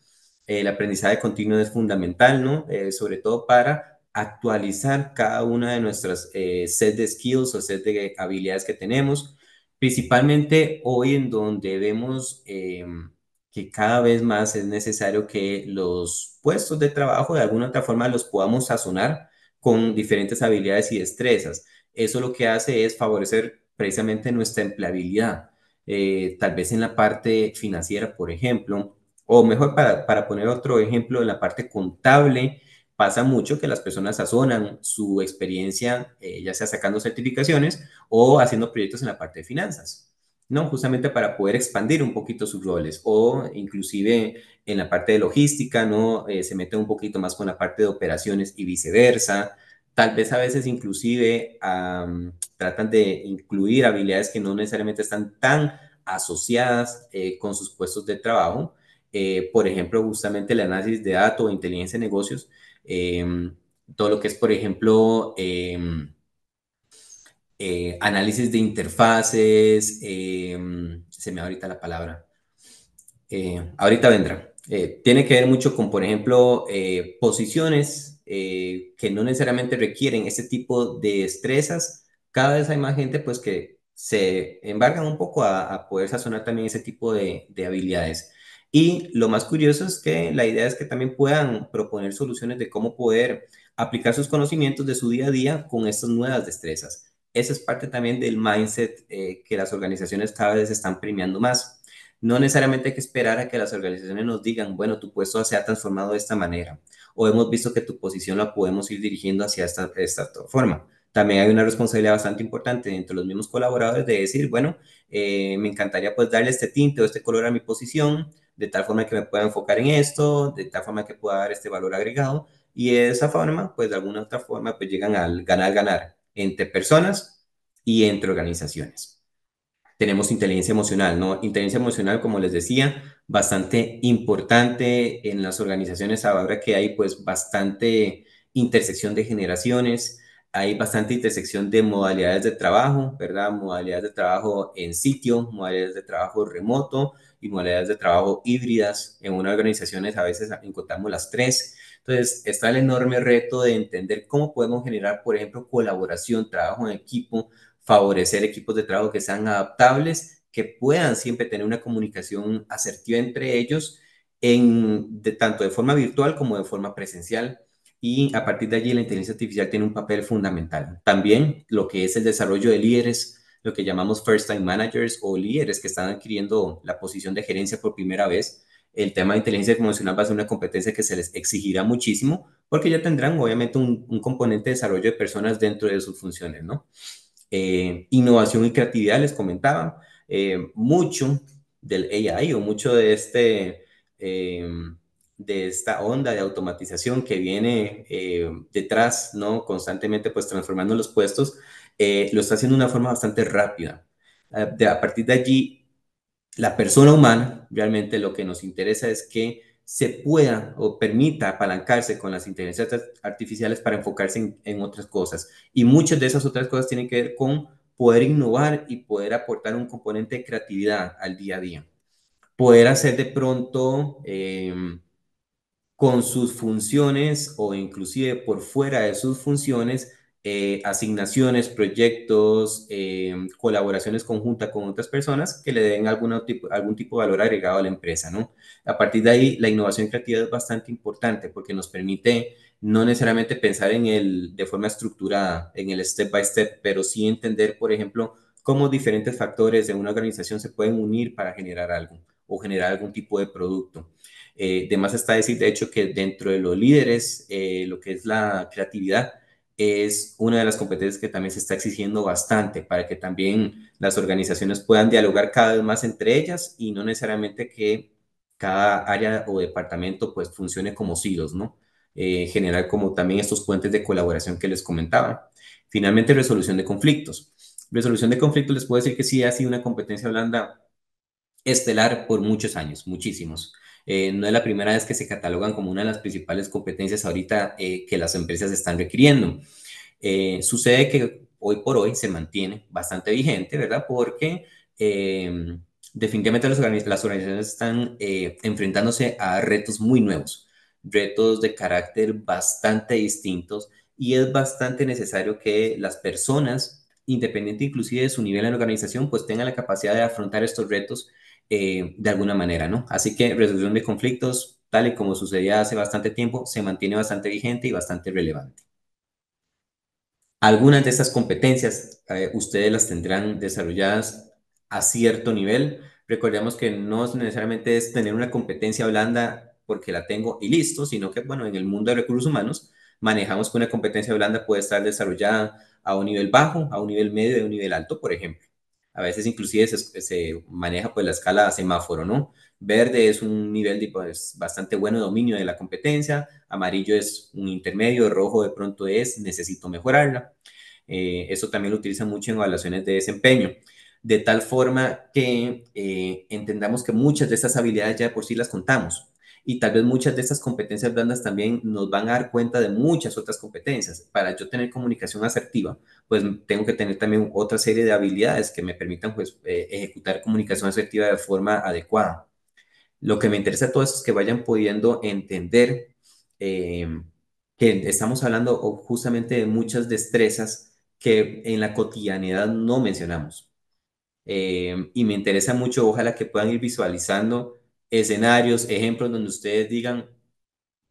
El aprendizaje continuo es fundamental, ¿no? Eh, sobre todo para actualizar cada una de nuestras eh, set de skills o set de habilidades que tenemos, principalmente hoy en donde vemos em, que cada vez más es necesario que los puestos de trabajo de alguna otra forma los podamos sazonar con diferentes habilidades y destrezas. Eso lo que hace es favorecer precisamente nuestra empleabilidad, eh, tal vez en la parte financiera, por ejemplo, o mejor, para, poner otro ejemplo, en la parte contable, pasa mucho que las personas sazonan su experiencia, eh, ya sea sacando certificaciones o haciendo proyectos en la parte de finanzas. ¿no? Justamente para poder expandir un poquito sus roles o inclusive en la parte de logística, ¿no? Eh, se mete un poquito más con la parte de operaciones y viceversa. Tal vez a veces inclusive tratan de incluir habilidades que no necesariamente están tan asociadas eh, con sus puestos de trabajo, eh, por ejemplo, justamente el análisis de datos inteligencia de negocios, em, todo lo que es, por ejemplo, em, eh, análisis de interfaces, em, se me ahorita la palabra, eh, ahorita vendrá. tiene que ver mucho con, por ejemplo, posiciones que no necesariamente requieren ese tipo de destrezas. Cada vez hay más gente pues que se embargan un poco a, poder sazonar también ese tipo de habilidades. Y lo más curioso es que la idea es que también puedan proponer soluciones de cómo poder aplicar sus conocimientos de su día a día con estas nuevas destrezas. Esa es parte también del mindset eh, que las organizaciones cada vez están premiando más. No necesariamente hay que esperar a que las organizaciones nos digan, bueno, tu puesto se ha transformado de esta manera o hemos visto que tu posición la podemos ir dirigiendo hacia esta, esta forma también hay una responsabilidad bastante importante entre los mismos colaboradores de decir, bueno, eh, me encantaría pues darle este tinte o este color a mi posición, de tal forma que me pueda enfocar en esto, de tal forma que pueda dar este valor agregado. Y de esa forma, pues de alguna otra forma, pues llegan al ganar-ganar entre personas y entre organizaciones. Tenemos inteligencia emocional, ¿no? Inteligencia emocional, como les decía, bastante importante en las organizaciones ahora que hay pues bastante intersección de generaciones, hay bastante intersección de modalidades de trabajo, ¿verdad? Modalidades de trabajo en sitio, modalidades de trabajo remoto, y modalidades de trabajo híbridas. En unas organizaciones a veces encontramos las tres. Entonces, está el enorme reto de entender cómo podemos generar, por ejemplo, colaboración, trabajo en equipo, favorecer equipos de trabajo que sean adaptables, que puedan siempre tener una comunicación asertiva entre ellos, en, tanto de forma virtual como de forma presencial y a partir de allí la inteligencia artificial tiene un papel fundamental. También lo que es el desarrollo de líderes lo que llamamos first time managers o líderes que están adquiriendo la posición de gerencia por primera vez. El tema de inteligencia emocional va a ser una competencia que se les exigirá muchísimo porque ya tendrán obviamente un, componente de desarrollo de personas dentro de sus funciones, ¿no? Eh, innovación y creatividad, les comentaba, eh, mucho del AI o mucho de este... Eh, de esta onda de automatización que viene detrás, ¿no? Constantemente, pues transformando los puestos, eh, lo está haciendo de una forma bastante rápida. Eh, a partir de allí, la persona humana, realmente lo que nos interesa es que se pueda o permita apalancarse con las inteligencias artificiales para enfocarse en, otras cosas. Y muchas de esas otras cosas tienen que ver con poder innovar y poder aportar un componente de creatividad al día a día. Poder hacer de pronto em, con sus funciones o inclusive por fuera de sus funciones eh, asignaciones, proyectos, eh, colaboraciones conjuntas con otras personas que le den algún tipo de valor agregado a la empresa, ¿no? A partir de ahí, la innovación creativa es bastante importante porque nos permite no necesariamente pensar en el, de forma estructurada, en el step by step, pero sí entender, por ejemplo, cómo diferentes factores de una organización se pueden unir para generar algo o generar algún tipo de producto. además eh, de más está decir, de hecho, que dentro de los líderes, lo que es la creatividad, es una de las competencias que también se está exigiendo bastante para que también las organizaciones puedan dialogar cada vez más entre ellas y no necesariamente que cada área o departamento pues funcione como silos, ¿no? Eh, generar como también estos puentes de colaboración que les comentaba. Finalmente, resolución de conflictos. Resolución de conflictos les puedo decir que sí ha sido una competencia blanda estelar por muchos años, muchísimos. Eh, no es la primera vez que se catalogan como una de las principales competencias ahorita eh, que las empresas están requiriendo. Eh, sucede que hoy por hoy se mantiene bastante vigente, ¿verdad? Porque definitivamente las organizaciones están enfrentándose a retos muy nuevos, retos de carácter bastante distintos y es bastante necesario que las personas, independientemente inclusive de su nivel en organización, pues tengan la capacidad de afrontar estos retos eh, de alguna manera, ¿no? Así que resolución de conflictos, tal y como sucedía hace bastante tiempo, se mantiene bastante vigente y bastante relevante. Algunas de estas competencias eh, ustedes las tendrán desarrolladas a cierto nivel. Recordemos que no necesariamente es tener una competencia blanda porque la tengo y listo, sino que, bueno, en el mundo de recursos humanos manejamos que una competencia blanda puede estar desarrollada a un nivel bajo, a un nivel medio y a un nivel alto, por ejemplo a veces inclusive se, maneja pues la escala semáforo, ¿no? Verde es un nivel de, pues, bastante bueno dominio de la competencia, amarillo es un intermedio, rojo de pronto es necesito mejorarla. Eh, eso también lo utilizan mucho en evaluaciones de desempeño, de tal forma que eh, entendamos que muchas de estas habilidades ya por sí las contamos y tal vez muchas de estas competencias blandas también nos van a dar cuenta de muchas otras competencias. Para yo tener comunicación asertiva, pues tengo que tener también otra serie de habilidades que me permitan pues, eh, ejecutar comunicación asertiva de forma adecuada. Lo que me interesa a todos es que vayan pudiendo entender em, que estamos hablando oh, justamente de muchas destrezas que en la cotidianidad no mencionamos. Em, y me interesa mucho, ojalá que puedan ir visualizando escenarios, ejemplos donde ustedes digan,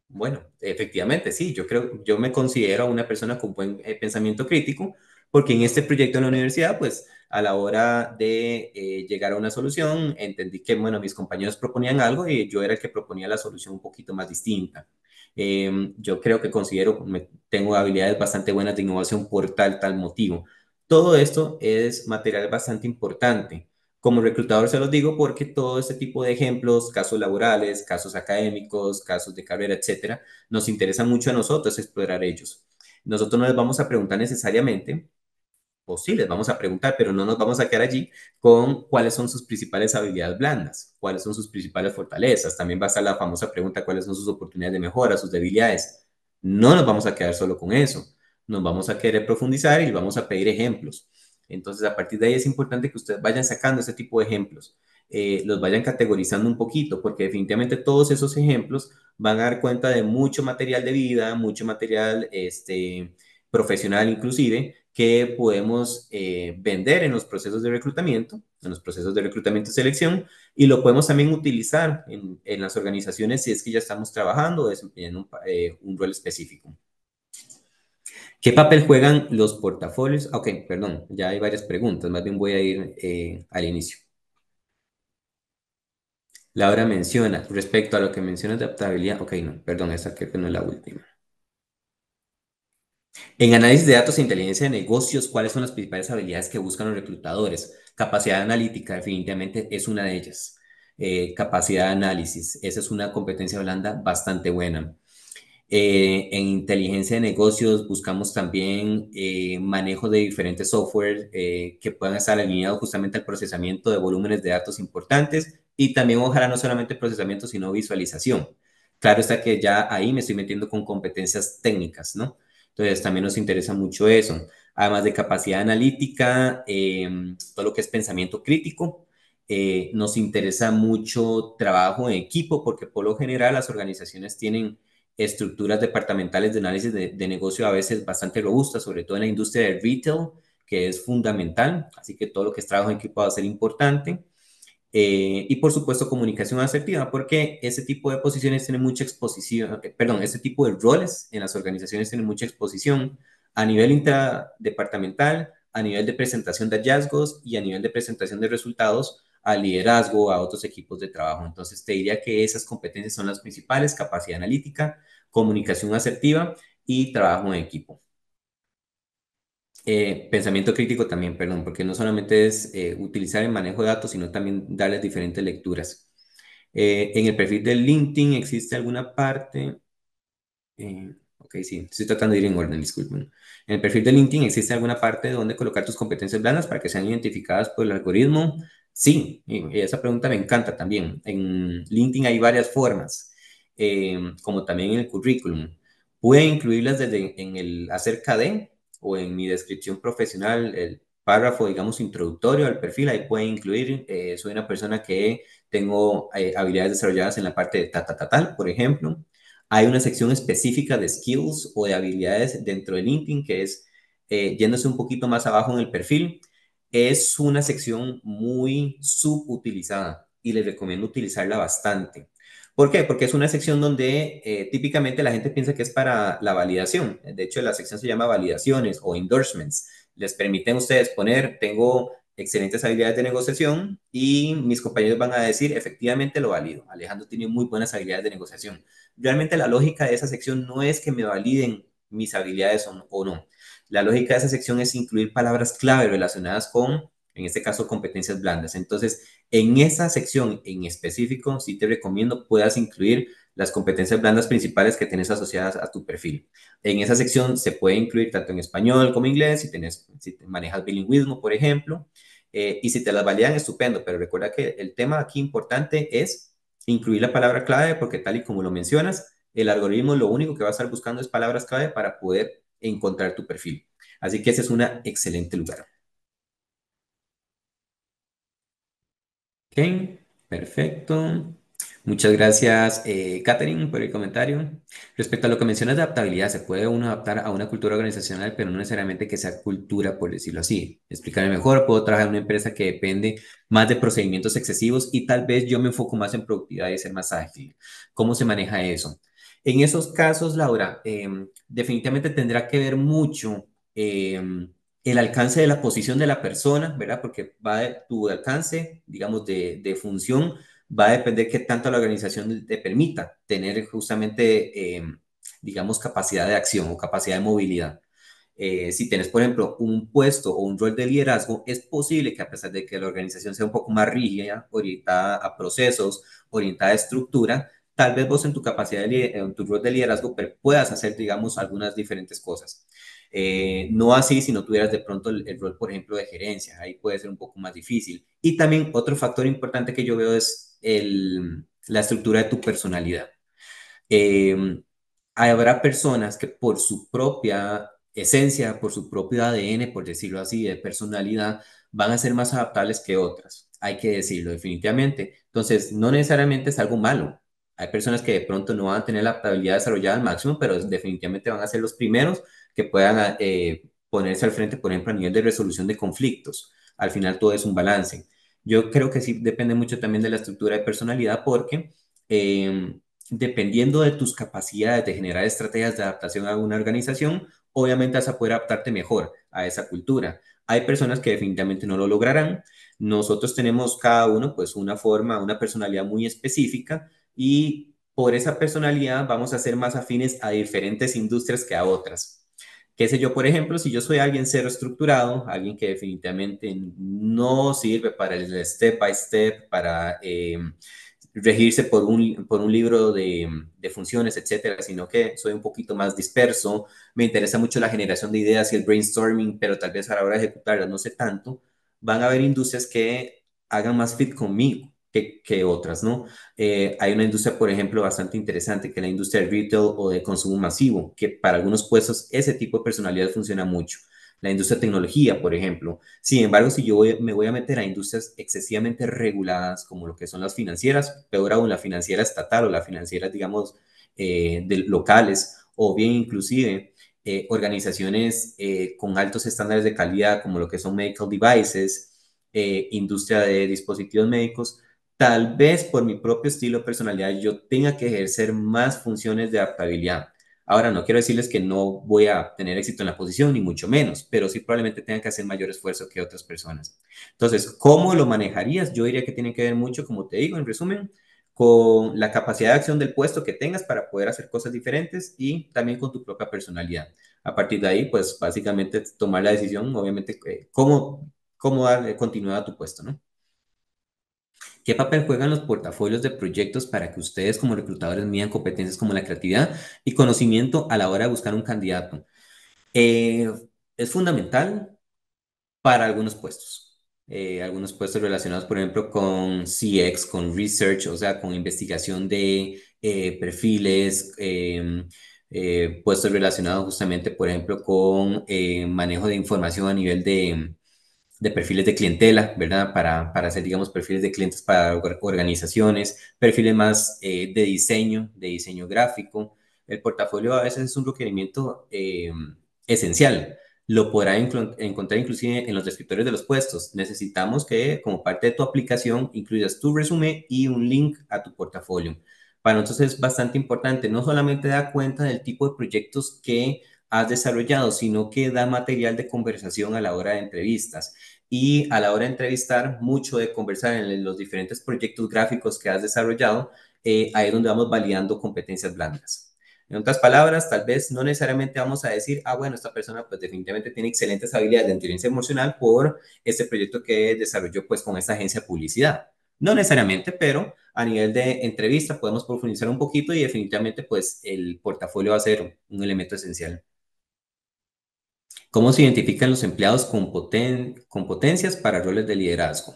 bueno, efectivamente, sí, yo creo, yo me considero una persona con buen eh, pensamiento crítico, porque en este proyecto en la universidad, pues a la hora de eh, llegar a una solución, entendí que, bueno, mis compañeros proponían algo y yo era el que proponía la solución un poquito más distinta. Em, yo creo que considero, tengo habilidades bastante buenas de innovación por tal, tal motivo. Todo esto es material bastante importante como reclutador se los digo porque todo este tipo de ejemplos, casos laborales, casos académicos, casos de carrera, etcétera, nos interesa mucho a nosotros explorar ellos. Nosotros no les vamos a preguntar necesariamente, o sí les vamos a preguntar, pero no nos vamos a quedar allí con cuáles son sus principales habilidades blandas, cuáles son sus principales fortalezas. También va a estar la famosa pregunta cuáles son sus oportunidades de mejora, sus debilidades. No nos vamos a quedar solo con eso. Nos vamos a querer profundizar y vamos a pedir ejemplos. Entonces, a partir de ahí es importante que ustedes vayan sacando ese tipo de ejemplos, eh, los vayan categorizando un poquito, porque definitivamente todos esos ejemplos van a dar cuenta de mucho material de vida, mucho material este, profesional inclusive, que podemos eh, vender en los procesos de reclutamiento, en los procesos de reclutamiento y selección, y lo podemos también utilizar en, las organizaciones si es que ya estamos trabajando en eh, un rol específico. ¿Qué papel juegan los portafolios? Ah, ok, perdón, ya hay varias preguntas, más bien voy a ir eh, al inicio. Laura menciona, respecto a lo que mencionas de adaptabilidad, ok, no, perdón, esa creo que no es la última. En análisis de datos e inteligencia de negocios, ¿cuáles son las principales habilidades que buscan los reclutadores? Capacidad analítica, definitivamente es una de ellas. Eh, capacidad de análisis, esa es una competencia blanda bastante buena. Eh, en inteligencia de negocios buscamos también eh, manejo de diferentes software eh, que puedan estar alineados justamente al procesamiento de volúmenes de datos importantes y también ojalá no solamente procesamiento sino visualización. Claro está que ya ahí me estoy metiendo con competencias técnicas, ¿no? Entonces también nos interesa mucho eso. Además de capacidad analítica, em, todo lo que es pensamiento crítico, nos interesa mucho trabajo en equipo porque por lo general las organizaciones tienen estructuras departamentales de análisis de, negocio a veces bastante robustas, sobre todo en la industria del retail, que es fundamental, así que todo lo que es trabajo en equipo va a ser importante. Eh, y por supuesto comunicación asertiva, porque ese tipo de posiciones tiene mucha exposición, eh, perdón, ese tipo de roles en las organizaciones tienen mucha exposición a nivel interdepartamental, a nivel de presentación de hallazgos y a nivel de presentación de resultados, al liderazgo, a otros equipos de trabajo. Entonces, te diría que esas competencias son las principales, capacidad analítica, comunicación asertiva y trabajo en equipo. Eh, pensamiento crítico también, perdón, porque no solamente es eh, utilizar el manejo de datos, sino también darles diferentes lecturas. Eh, en el perfil de LinkedIn existe alguna parte... ok, sí, estoy tratando de ir en orden, disculpen. En el perfil de LinkedIn existe alguna parte donde colocar tus competencias blandas para que sean identificadas por el algoritmo, Sí, esa pregunta me encanta también. En LinkedIn hay varias formas, em, como también en el currículum. Puede incluirlas desde en el acerca de o en mi descripción profesional, el párrafo, digamos, introductorio al perfil, ahí puede incluir, eh, soy una persona que tengo eh, habilidades desarrolladas en la parte de ta, ta, tal, por ejemplo. Hay una sección específica de skills o de habilidades dentro de LinkedIn que es eh, yéndose un poquito más abajo en el perfil, es una sección muy subutilizada y les recomiendo utilizarla bastante. ¿Por qué? Porque es una sección donde eh, típicamente la gente piensa que es para la validación. De hecho, la sección se llama validaciones o endorsements. Les permiten ustedes poner, tengo excelentes habilidades de negociación y mis compañeros van a decir, efectivamente lo valido. Alejandro tiene muy buenas habilidades de negociación. Realmente la lógica de esa sección no es que me validen mis habilidades o no, la lógica de esa sección es incluir palabras clave relacionadas con, en este caso, competencias blandas. Entonces, en esa sección en específico, sí te recomiendo puedas incluir las competencias blandas principales que tienes asociadas a tu perfil. En esa sección se puede incluir tanto en español como en inglés, si, tenés, si manejas bilingüismo, por ejemplo. Eh, y si te las validan, estupendo, pero recuerda que el tema aquí importante es incluir la palabra clave, porque tal y como lo mencionas, el algoritmo lo único que va a estar buscando es palabras clave para poder encontrar tu perfil. Así que ese es un excelente lugar. Ok, perfecto. Muchas gracias, eh, por el comentario. Respecto a lo que mencionas de adaptabilidad, ¿se puede uno adaptar a una cultura organizacional, pero no necesariamente que sea cultura, por decirlo así? Explícame mejor, puedo trabajar en una empresa que depende más de procedimientos excesivos y tal vez yo me enfoco más en productividad y ser más ágil. ¿Cómo se maneja eso? En esos casos, Laura, em, definitivamente tendrá que ver mucho em, el alcance de la posición de la persona, ¿verdad? Porque va de tu alcance, digamos, de, función, va a depender qué tanto la organización te permita tener justamente, em, digamos, capacidad de acción o capacidad de movilidad. Eh, si tienes, por ejemplo, un puesto o un rol de liderazgo, es posible que a pesar de que la organización sea un poco más rígida, orientada a procesos, orientada a estructura, tal vez vos en tu capacidad, de en tu rol de liderazgo, pero puedas hacer, digamos, algunas diferentes cosas. Eh, no así si no tuvieras de pronto el, rol, por ejemplo, de gerencia, ahí puede ser un poco más difícil. Y también otro factor importante que yo veo es el, la estructura de tu personalidad. Em, habrá personas que por su propia esencia, por su propio ADN, por decirlo así, de personalidad, van a ser más adaptables que otras. Hay que decirlo definitivamente. Entonces, no necesariamente es algo malo. Hay personas que de pronto no van a tener la habilidad desarrollada al máximo, pero definitivamente van a ser los primeros que puedan eh, ponerse al frente, por ejemplo, a nivel de resolución de conflictos. Al final todo es un balance. Yo creo que sí depende mucho también de la estructura de personalidad porque em, dependiendo de tus capacidades de generar estrategias de adaptación a una organización, obviamente vas a poder adaptarte mejor a esa cultura. Hay personas que definitivamente no lo lograrán. Nosotros tenemos cada uno pues una forma, una personalidad muy específica y por esa personalidad vamos a ser más afines a diferentes industrias que a otras. Qué sé yo, por ejemplo, si yo soy alguien cero estructurado, alguien que definitivamente no sirve para el step by step, para em, regirse por un, por un libro de, de, funciones, etcétera, sino que soy un poquito más disperso, me interesa mucho la generación de ideas y el brainstorming, pero tal vez a la hora de ejecutarlas no sé tanto, van a haber industrias que hagan más fit conmigo que, otras, ¿no? Eh, hay una industria, por ejemplo, bastante interesante, que es la industria de retail o de consumo masivo, que para algunos puestos ese tipo de personalidad funciona mucho. La industria de tecnología, por ejemplo. Sin embargo, si yo me voy a meter a industrias excesivamente reguladas, como lo que son las financieras, peor aún la financiera estatal o la financiera, digamos, eh, de locales, o bien inclusive eh, organizaciones con altos estándares de calidad, como lo que son medical devices, industria de dispositivos médicos, Tal vez por mi propio estilo personalidad yo tenga que ejercer más funciones de adaptabilidad. Ahora, no quiero decirles que no voy a tener éxito en la posición, ni mucho menos, pero sí probablemente tenga que hacer mayor esfuerzo que otras personas. Entonces, ¿cómo lo manejarías? Yo diría que tiene que ver mucho, como te digo, en resumen, con la capacidad de acción del puesto que tengas para poder hacer cosas diferentes y también con tu propia personalidad. A partir de ahí, pues básicamente tomar la decisión, obviamente, eh, cómo, cómo continuidad a tu puesto, ¿no? ¿Qué papel juegan los portafolios de proyectos para que ustedes como reclutadores midan competencias como la creatividad y conocimiento a la hora de buscar un candidato? Eh, es fundamental para algunos puestos. Eh, algunos puestos relacionados, por ejemplo, con CX, con research, o sea, con investigación de eh, perfiles, em, puestos relacionados justamente, por ejemplo, con manejo de información a nivel de, de perfiles de clientela, ¿verdad? Para, para, hacer, digamos, perfiles de clientes para organizaciones, perfiles más eh, de diseño, de diseño gráfico. El portafolio a veces es un requerimiento eh, esencial. Lo podrás encontrar inclusive en los descriptores de los puestos. Necesitamos que como parte de tu aplicación incluyas tu resumen y un link a tu portafolio. Para nosotros es bastante importante. No solamente da cuenta del tipo de proyectos que has desarrollado, sino que da material de conversación a la hora de entrevistas y a la hora de entrevistar, mucho de conversar en los diferentes proyectos gráficos que has desarrollado, eh, ahí es donde vamos validando competencias blandas. En otras palabras, tal vez no necesariamente vamos a decir, ah, bueno, esta persona pues definitivamente tiene excelentes habilidades de inteligencia emocional por este proyecto que desarrolló pues con esta agencia de publicidad. No necesariamente, pero a nivel de entrevista podemos profundizar un poquito y definitivamente pues el portafolio va a ser un elemento esencial. ¿Cómo se identifican los empleados con, poten con potencias para roles de liderazgo?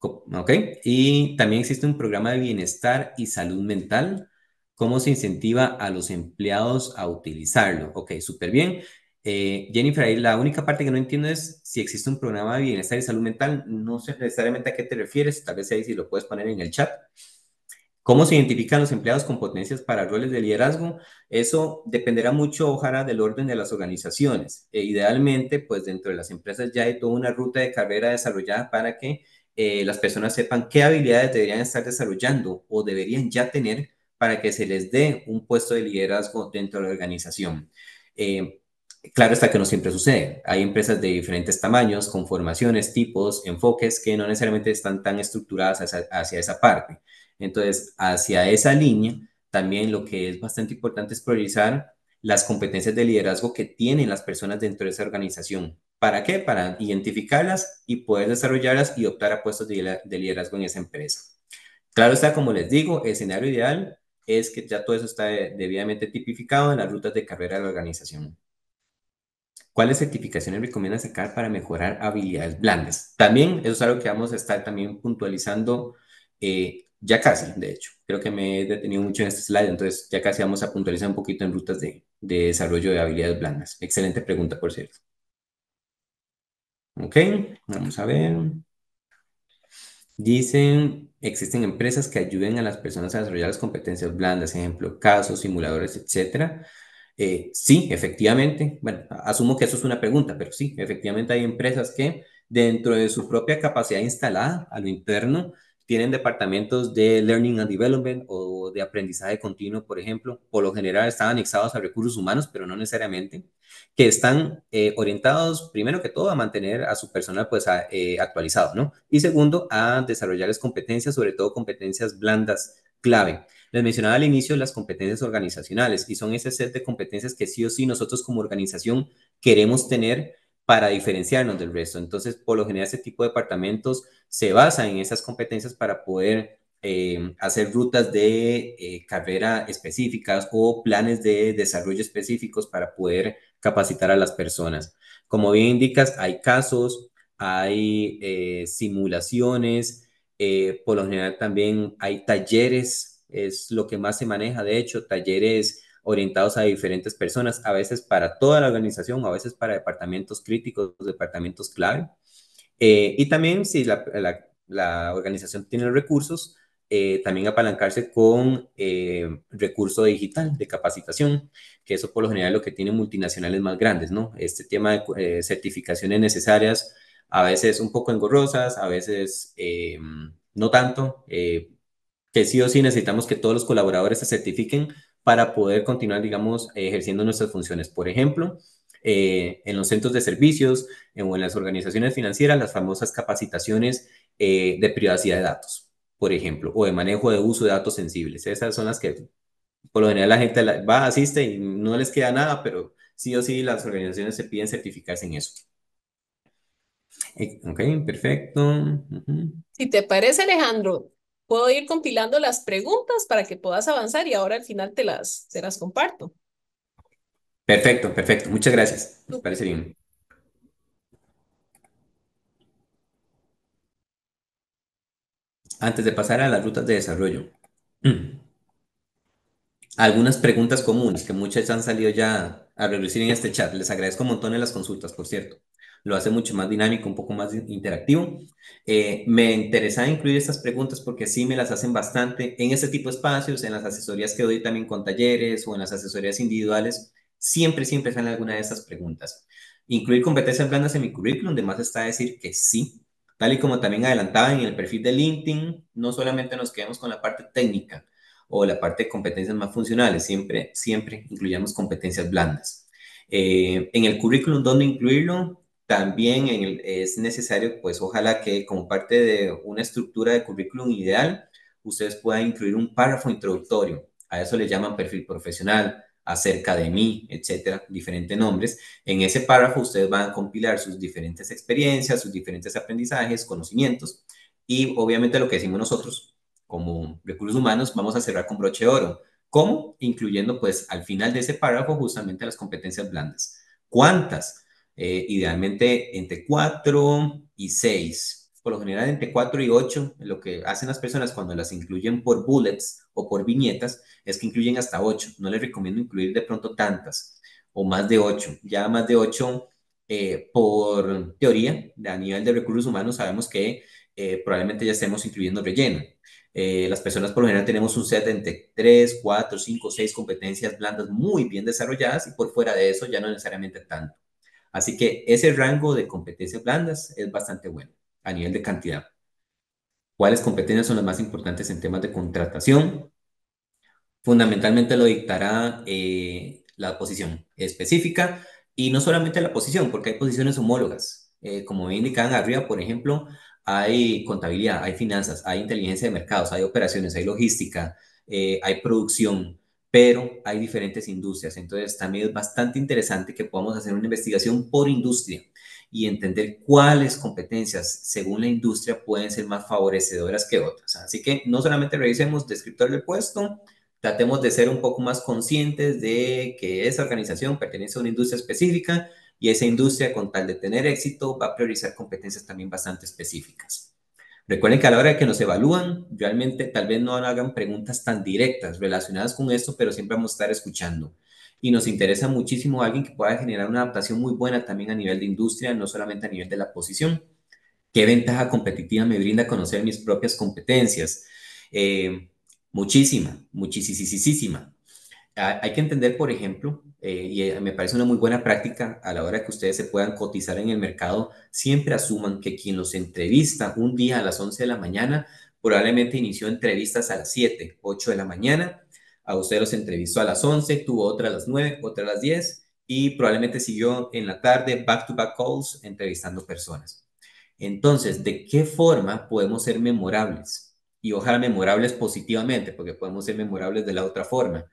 ¿Ok? Y también existe un programa de bienestar y salud mental. ¿Cómo se incentiva a los empleados a utilizarlo? Ok, súper bien. Eh, Jennifer, la única parte que no entiendo es si existe un programa de bienestar y salud mental. No sé necesariamente a qué te refieres, tal vez ahí si lo puedes poner en el chat. ¿Cómo se identifican los empleados con potencias para roles de liderazgo? Eso dependerá mucho, ojalá, del orden de las organizaciones. E, idealmente, pues dentro de las empresas ya hay toda una ruta de carrera desarrollada para que eh, las personas sepan qué habilidades deberían estar desarrollando o deberían ya tener para que se les dé un puesto de liderazgo dentro de la organización. Eh, claro está que no siempre sucede. Hay empresas de diferentes tamaños, conformaciones, tipos, enfoques que no necesariamente están tan estructuradas hacia esa parte. Entonces, hacia esa línea, también lo que es bastante importante es priorizar las competencias de liderazgo que tienen las personas dentro de esa organización. ¿Para qué? Para identificarlas y poder desarrollarlas y optar a puestos de liderazgo en esa empresa. Claro está, como les digo, el escenario ideal es que ya todo eso está eh, debidamente tipificado en las rutas de carrera de la organización. ¿Cuáles certificaciones recomienda sacar para mejorar habilidades blandas? También eso es algo que vamos a estar también puntualizando eh, ya casi, de hecho. Creo que me he detenido mucho en este slide, entonces ya casi vamos a puntualizar un poquito en rutas de, desarrollo de habilidades blandas. Excelente pregunta, por cierto. Ok, vamos a ver. Dicen, existen empresas que ayuden a las personas a desarrollar las competencias blandas, ejemplo, casos, simuladores, etcétera. Eh, sí, efectivamente. Bueno, asumo que eso es una pregunta, pero sí, efectivamente hay empresas que dentro de su propia capacidad instalada a lo interno tienen departamentos de Learning and Development o de aprendizaje continuo, por ejemplo, por lo general están anexados a recursos humanos, pero no necesariamente, que están eh, orientados, primero que todo, a mantener a su personal pues, eh, actualizado, ¿no? Y segundo, a desarrollarles competencias, sobre todo competencias blandas clave. Les mencionaba al inicio las competencias organizacionales y son ese set de competencias que sí o sí nosotros como organización queremos tener para diferenciarnos del resto. Entonces, por lo general, ese tipo de departamentos se basa en esas competencias para poder eh, hacer rutas de eh, carrera específicas o planes de desarrollo específicos para poder capacitar a las personas. Como bien indicas, hay casos, hay eh, simulaciones, por lo general también hay talleres, es lo que más se maneja, de hecho, talleres orientados a diferentes personas, a veces para toda la organización, a veces para departamentos críticos, departamentos clave. Eh, y también si la, organización tiene recursos, eh, también apalancarse con eh, recurso digital de capacitación, que eso por lo general es lo que tienen multinacionales más grandes, ¿no? Este tema de eh, certificaciones necesarias, a veces un poco engorrosas, a veces no tanto, que sí o sí necesitamos que todos los colaboradores se certifiquen para poder continuar, digamos, ejerciendo nuestras funciones. Por ejemplo, eh, en los centros de servicios eh, o en las organizaciones financieras, las famosas capacitaciones eh, de privacidad de datos, por ejemplo, o de manejo de uso de datos sensibles. Esas son las que por lo general la gente va, asiste y no les queda nada, pero sí o sí las organizaciones se piden certificarse en eso. Ok, perfecto. Si te parece, Alejandro, puedo ir compilando las preguntas para que puedas avanzar y ahora al final te las, te comparto. Perfecto, perfecto. Muchas gracias. Me parece bien. Antes de pasar a las rutas de desarrollo, algunas preguntas comunes que muchas han salido ya a reducir en este chat. Les agradezco un montón en las consultas, por cierto lo hace mucho más dinámico, un poco más interactivo. Eh, me interesaba incluir estas preguntas porque sí me las hacen bastante en este tipo de espacios, en las asesorías que doy también con talleres o en las asesorías individuales, siempre, siempre salen alguna de estas preguntas. Incluir competencias blandas en mi currículum, además más está decir que sí, tal y como también adelantaba en el perfil de LinkedIn, no solamente nos quedamos con la parte técnica o la parte de competencias más funcionales, siempre, siempre incluyamos competencias blandas. Eh, en el currículum, ¿dónde incluirlo? también es necesario, pues ojalá que como parte de una estructura de currículum ideal, ustedes puedan incluir un párrafo introductorio. A eso le llaman perfil profesional, acerca de mí, etcétera, diferentes nombres. En ese párrafo ustedes van a compilar sus diferentes experiencias, sus diferentes aprendizajes, conocimientos y obviamente lo que decimos nosotros como recursos humanos, vamos a cerrar con broche de oro. ¿Cómo? Incluyendo pues al final de ese párrafo justamente las competencias blandas. ¿Cuántas? Eh, idealmente entre 4 y 6. Por lo general entre 4 y 8, lo que hacen las personas cuando las incluyen por bullets o por viñetas es que incluyen hasta 8. No les recomiendo incluir de pronto tantas o más de 8. Ya más de 8 eh, por teoría, a nivel de recursos humanos, sabemos que eh, probablemente ya estemos incluyendo relleno. las personas por lo general tenemos un set entre 3, 4, 5, 6 competencias blandas muy bien desarrolladas y por fuera de eso ya no necesariamente tanto. Así que ese rango de competencias blandas es bastante bueno a nivel de cantidad. ¿Cuáles competencias son las más importantes en temas de contratación? Fundamentalmente lo dictará eh, la posición específica y no solamente la posición, porque hay posiciones homólogas. Eh, como me indican arriba, por ejemplo, hay contabilidad, hay finanzas, hay inteligencia de mercados, hay operaciones, hay logística, eh, hay producción pero hay diferentes industrias. Entonces, también es bastante interesante que podamos hacer una investigación por industria y entender cuáles competencias según la industria pueden ser más favorecedoras que otras. Así que no solamente revisemos descriptor del puesto, tratemos de ser un poco más conscientes de que esa organización pertenece a una industria específica y esa industria con tal de tener éxito va a priorizar competencias también bastante específicas. Recuerden que a la hora que nos evalúan, realmente tal vez no hagan preguntas tan directas relacionadas con esto, pero siempre vamos a estar escuchando. Y nos interesa muchísimo alguien que pueda generar una adaptación muy buena también a nivel de industria, no solamente a nivel de la posición. ¿Qué ventaja competitiva me brinda conocer mis propias competencias? Eh, muchísima, muchísima hay que entender, por ejemplo, eh, y eh, me parece una muy buena práctica a la hora que ustedes se puedan cotizar en el mercado, siempre asuman que quien los entrevista un día a las 11 de la mañana probablemente inició entrevistas a las 7, 8 de la mañana, a usted los entrevistó a las 11, tuvo otra a las 9, otra a las 10 y probablemente siguió en la tarde back to -back calls entrevistando personas. Entonces, ¿de qué forma podemos ser memorables? Y ojalá memorables positivamente, porque podemos ser memorables de la otra forma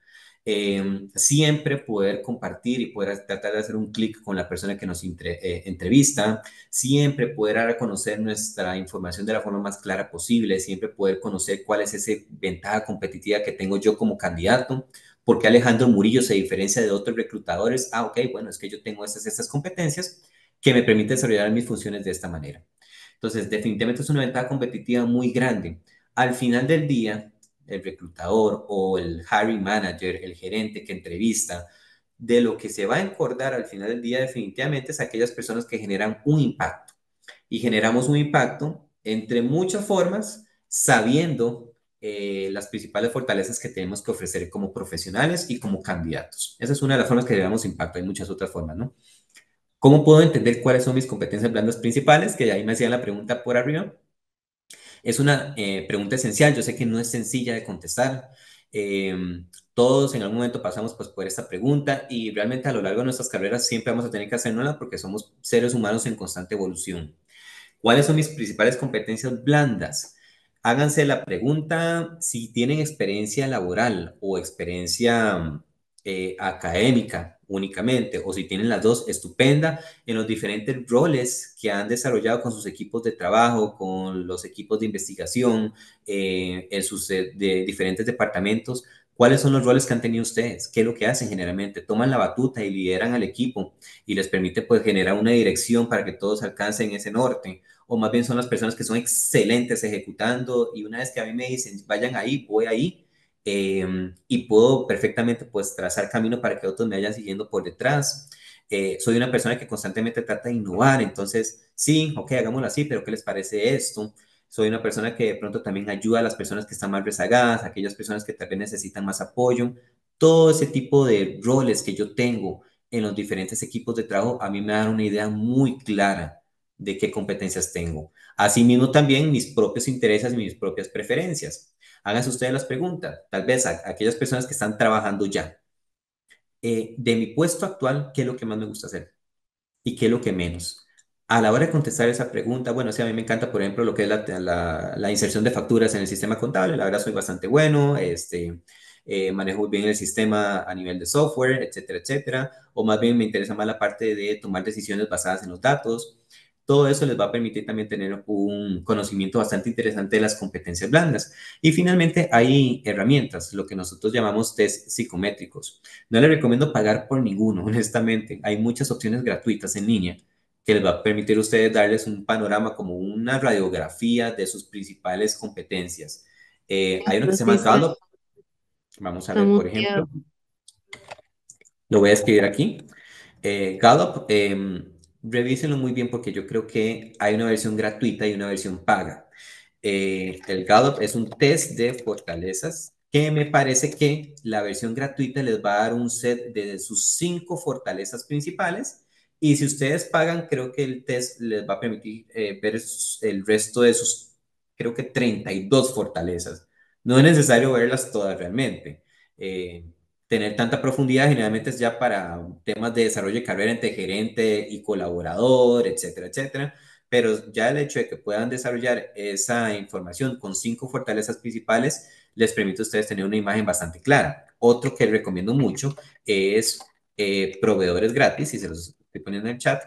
Em, siempre poder compartir y poder tratar de hacer un clic con la persona que nos eh, entrevista, siempre poder reconocer conocer nuestra información de la forma más clara posible, siempre poder conocer cuál es esa ventaja competitiva que tengo yo como candidato. porque Alejandro Murillo se diferencia de otros reclutadores? Ah, ok, bueno, es que yo tengo estas, estas competencias que me permiten desarrollar mis funciones de esta manera. Entonces, definitivamente es una ventaja competitiva muy grande. Al final del día, el reclutador o el hiring manager, el gerente que entrevista, de lo que se va a encordar al final del día definitivamente es aquellas personas que generan un impacto. Y generamos un impacto entre muchas formas, sabiendo eh, las principales fortalezas que tenemos que ofrecer como profesionales y como candidatos. Esa es una de las formas que generamos impacto, hay muchas otras formas, ¿no? ¿Cómo puedo entender cuáles son mis competencias blandas principales? Que ahí me hacían la pregunta por arriba. Es una eh, pregunta esencial, yo sé que no es sencilla de contestar. Em, todos en algún momento pasamos pues, por esta pregunta y realmente a lo largo de nuestras carreras siempre vamos a tener que hacernosla porque somos seres humanos en constante evolución. ¿Cuáles son mis principales competencias blandas? Háganse la pregunta si tienen experiencia laboral o experiencia eh, académica únicamente, o si tienen las dos, estupenda, en los diferentes roles que han desarrollado con sus equipos de trabajo, con los equipos de investigación, eh, en sus eh, diferentes departamentos, cuáles son los roles que han tenido ustedes, qué es lo que hacen generalmente, toman la batuta y lideran al equipo y les permite pues generar una dirección para que todos alcancen ese norte, o más bien son las personas que son excelentes ejecutando y una vez que a mí me dicen, vayan ahí, voy ahí, Em, y puedo perfectamente pues trazar camino para que otros me vayan siguiendo por detrás. Eh, soy una persona que constantemente trata de innovar, entonces sí, ok, hagámoslo así, pero ¿qué les parece esto? Soy una persona que de pronto también ayuda a las personas que están más rezagadas, aquellas personas que también necesitan más apoyo. Todo ese tipo de roles que yo tengo en los diferentes equipos de trabajo a mí me dan una idea muy clara de qué competencias tengo. Asimismo también mis propios intereses mis propias preferencias háganse ustedes las preguntas, tal vez a, aquellas personas que están trabajando ya. Eh, de mi puesto actual, ¿qué es lo que más me gusta hacer? ¿Y qué es lo que menos? A la hora de contestar esa pregunta, bueno, sí, a mí me encanta, por ejemplo, lo que es la, inserción de facturas en el sistema contable, la verdad soy bastante bueno, este, eh, manejo bien el sistema a nivel de software, etcétera, etcétera, o más bien me interesa más la parte de tomar decisiones basadas en los datos, todo eso les va a permitir también tener un conocimiento bastante interesante de las competencias blandas. Y finalmente hay herramientas, lo que nosotros llamamos test psicométricos. No les recomiendo pagar por ninguno, honestamente. Hay muchas opciones gratuitas en línea que les va a permitir a ustedes darles un panorama como una radiografía de sus principales competencias. Eh, hay uno que pues se llama Gallup. Vamos a ver, por ejemplo. Lo voy a escribir aquí. Eh, Gallup em, revísenlo muy bien porque yo creo que hay una versión gratuita y una versión paga. Eh, el Gallup es un test de fortalezas que me parece que la versión gratuita les va a dar un set de sus cinco fortalezas principales. Y si ustedes pagan, creo que el test les va a permitir eh, ver el resto de sus, creo que 32 fortalezas. No es necesario verlas todas realmente. Eh, tener tanta profundidad generalmente es ya para temas de desarrollo de carrera entre gerente y colaborador, etcétera, etcétera. Pero ya el hecho de que puedan desarrollar esa información con cinco fortalezas principales les permite a ustedes tener una imagen bastante clara. Otro que recomiendo mucho es eh, proveedores gratis, y se los estoy poniendo en el chat,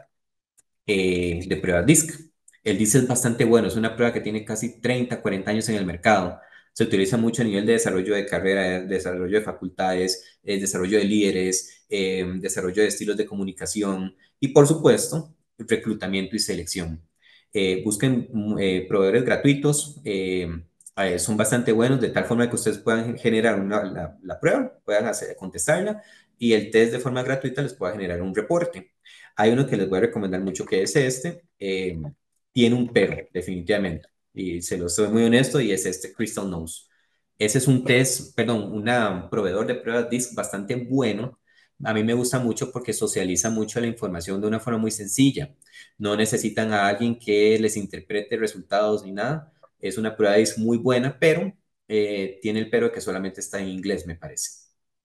eh, de pruebas DISC. El DISC es bastante bueno, es una prueba que tiene casi 30, 40 años en el mercado se utiliza mucho a nivel de desarrollo de carrera, eh, desarrollo de facultades, eh, desarrollo de líderes, eh, desarrollo de estilos de comunicación y, por supuesto, reclutamiento y selección. busquen mm, proveedores gratuitos, son bastante buenos, de tal forma que ustedes puedan generar la, prueba, puedan hacer, contestarla y el test de forma gratuita les pueda generar un reporte. Hay uno que les voy a recomendar mucho que es este, tiene un perro definitivamente y se lo soy muy honesto, y es este Crystal Nose. Ese es un test, perdón, un proveedor de pruebas DISC bastante bueno. A mí me gusta mucho porque socializa mucho la información de una forma muy sencilla. No necesitan a alguien que les interprete resultados ni nada. Es una prueba DISC muy buena, pero eh, tiene el pero que solamente está en inglés, me parece.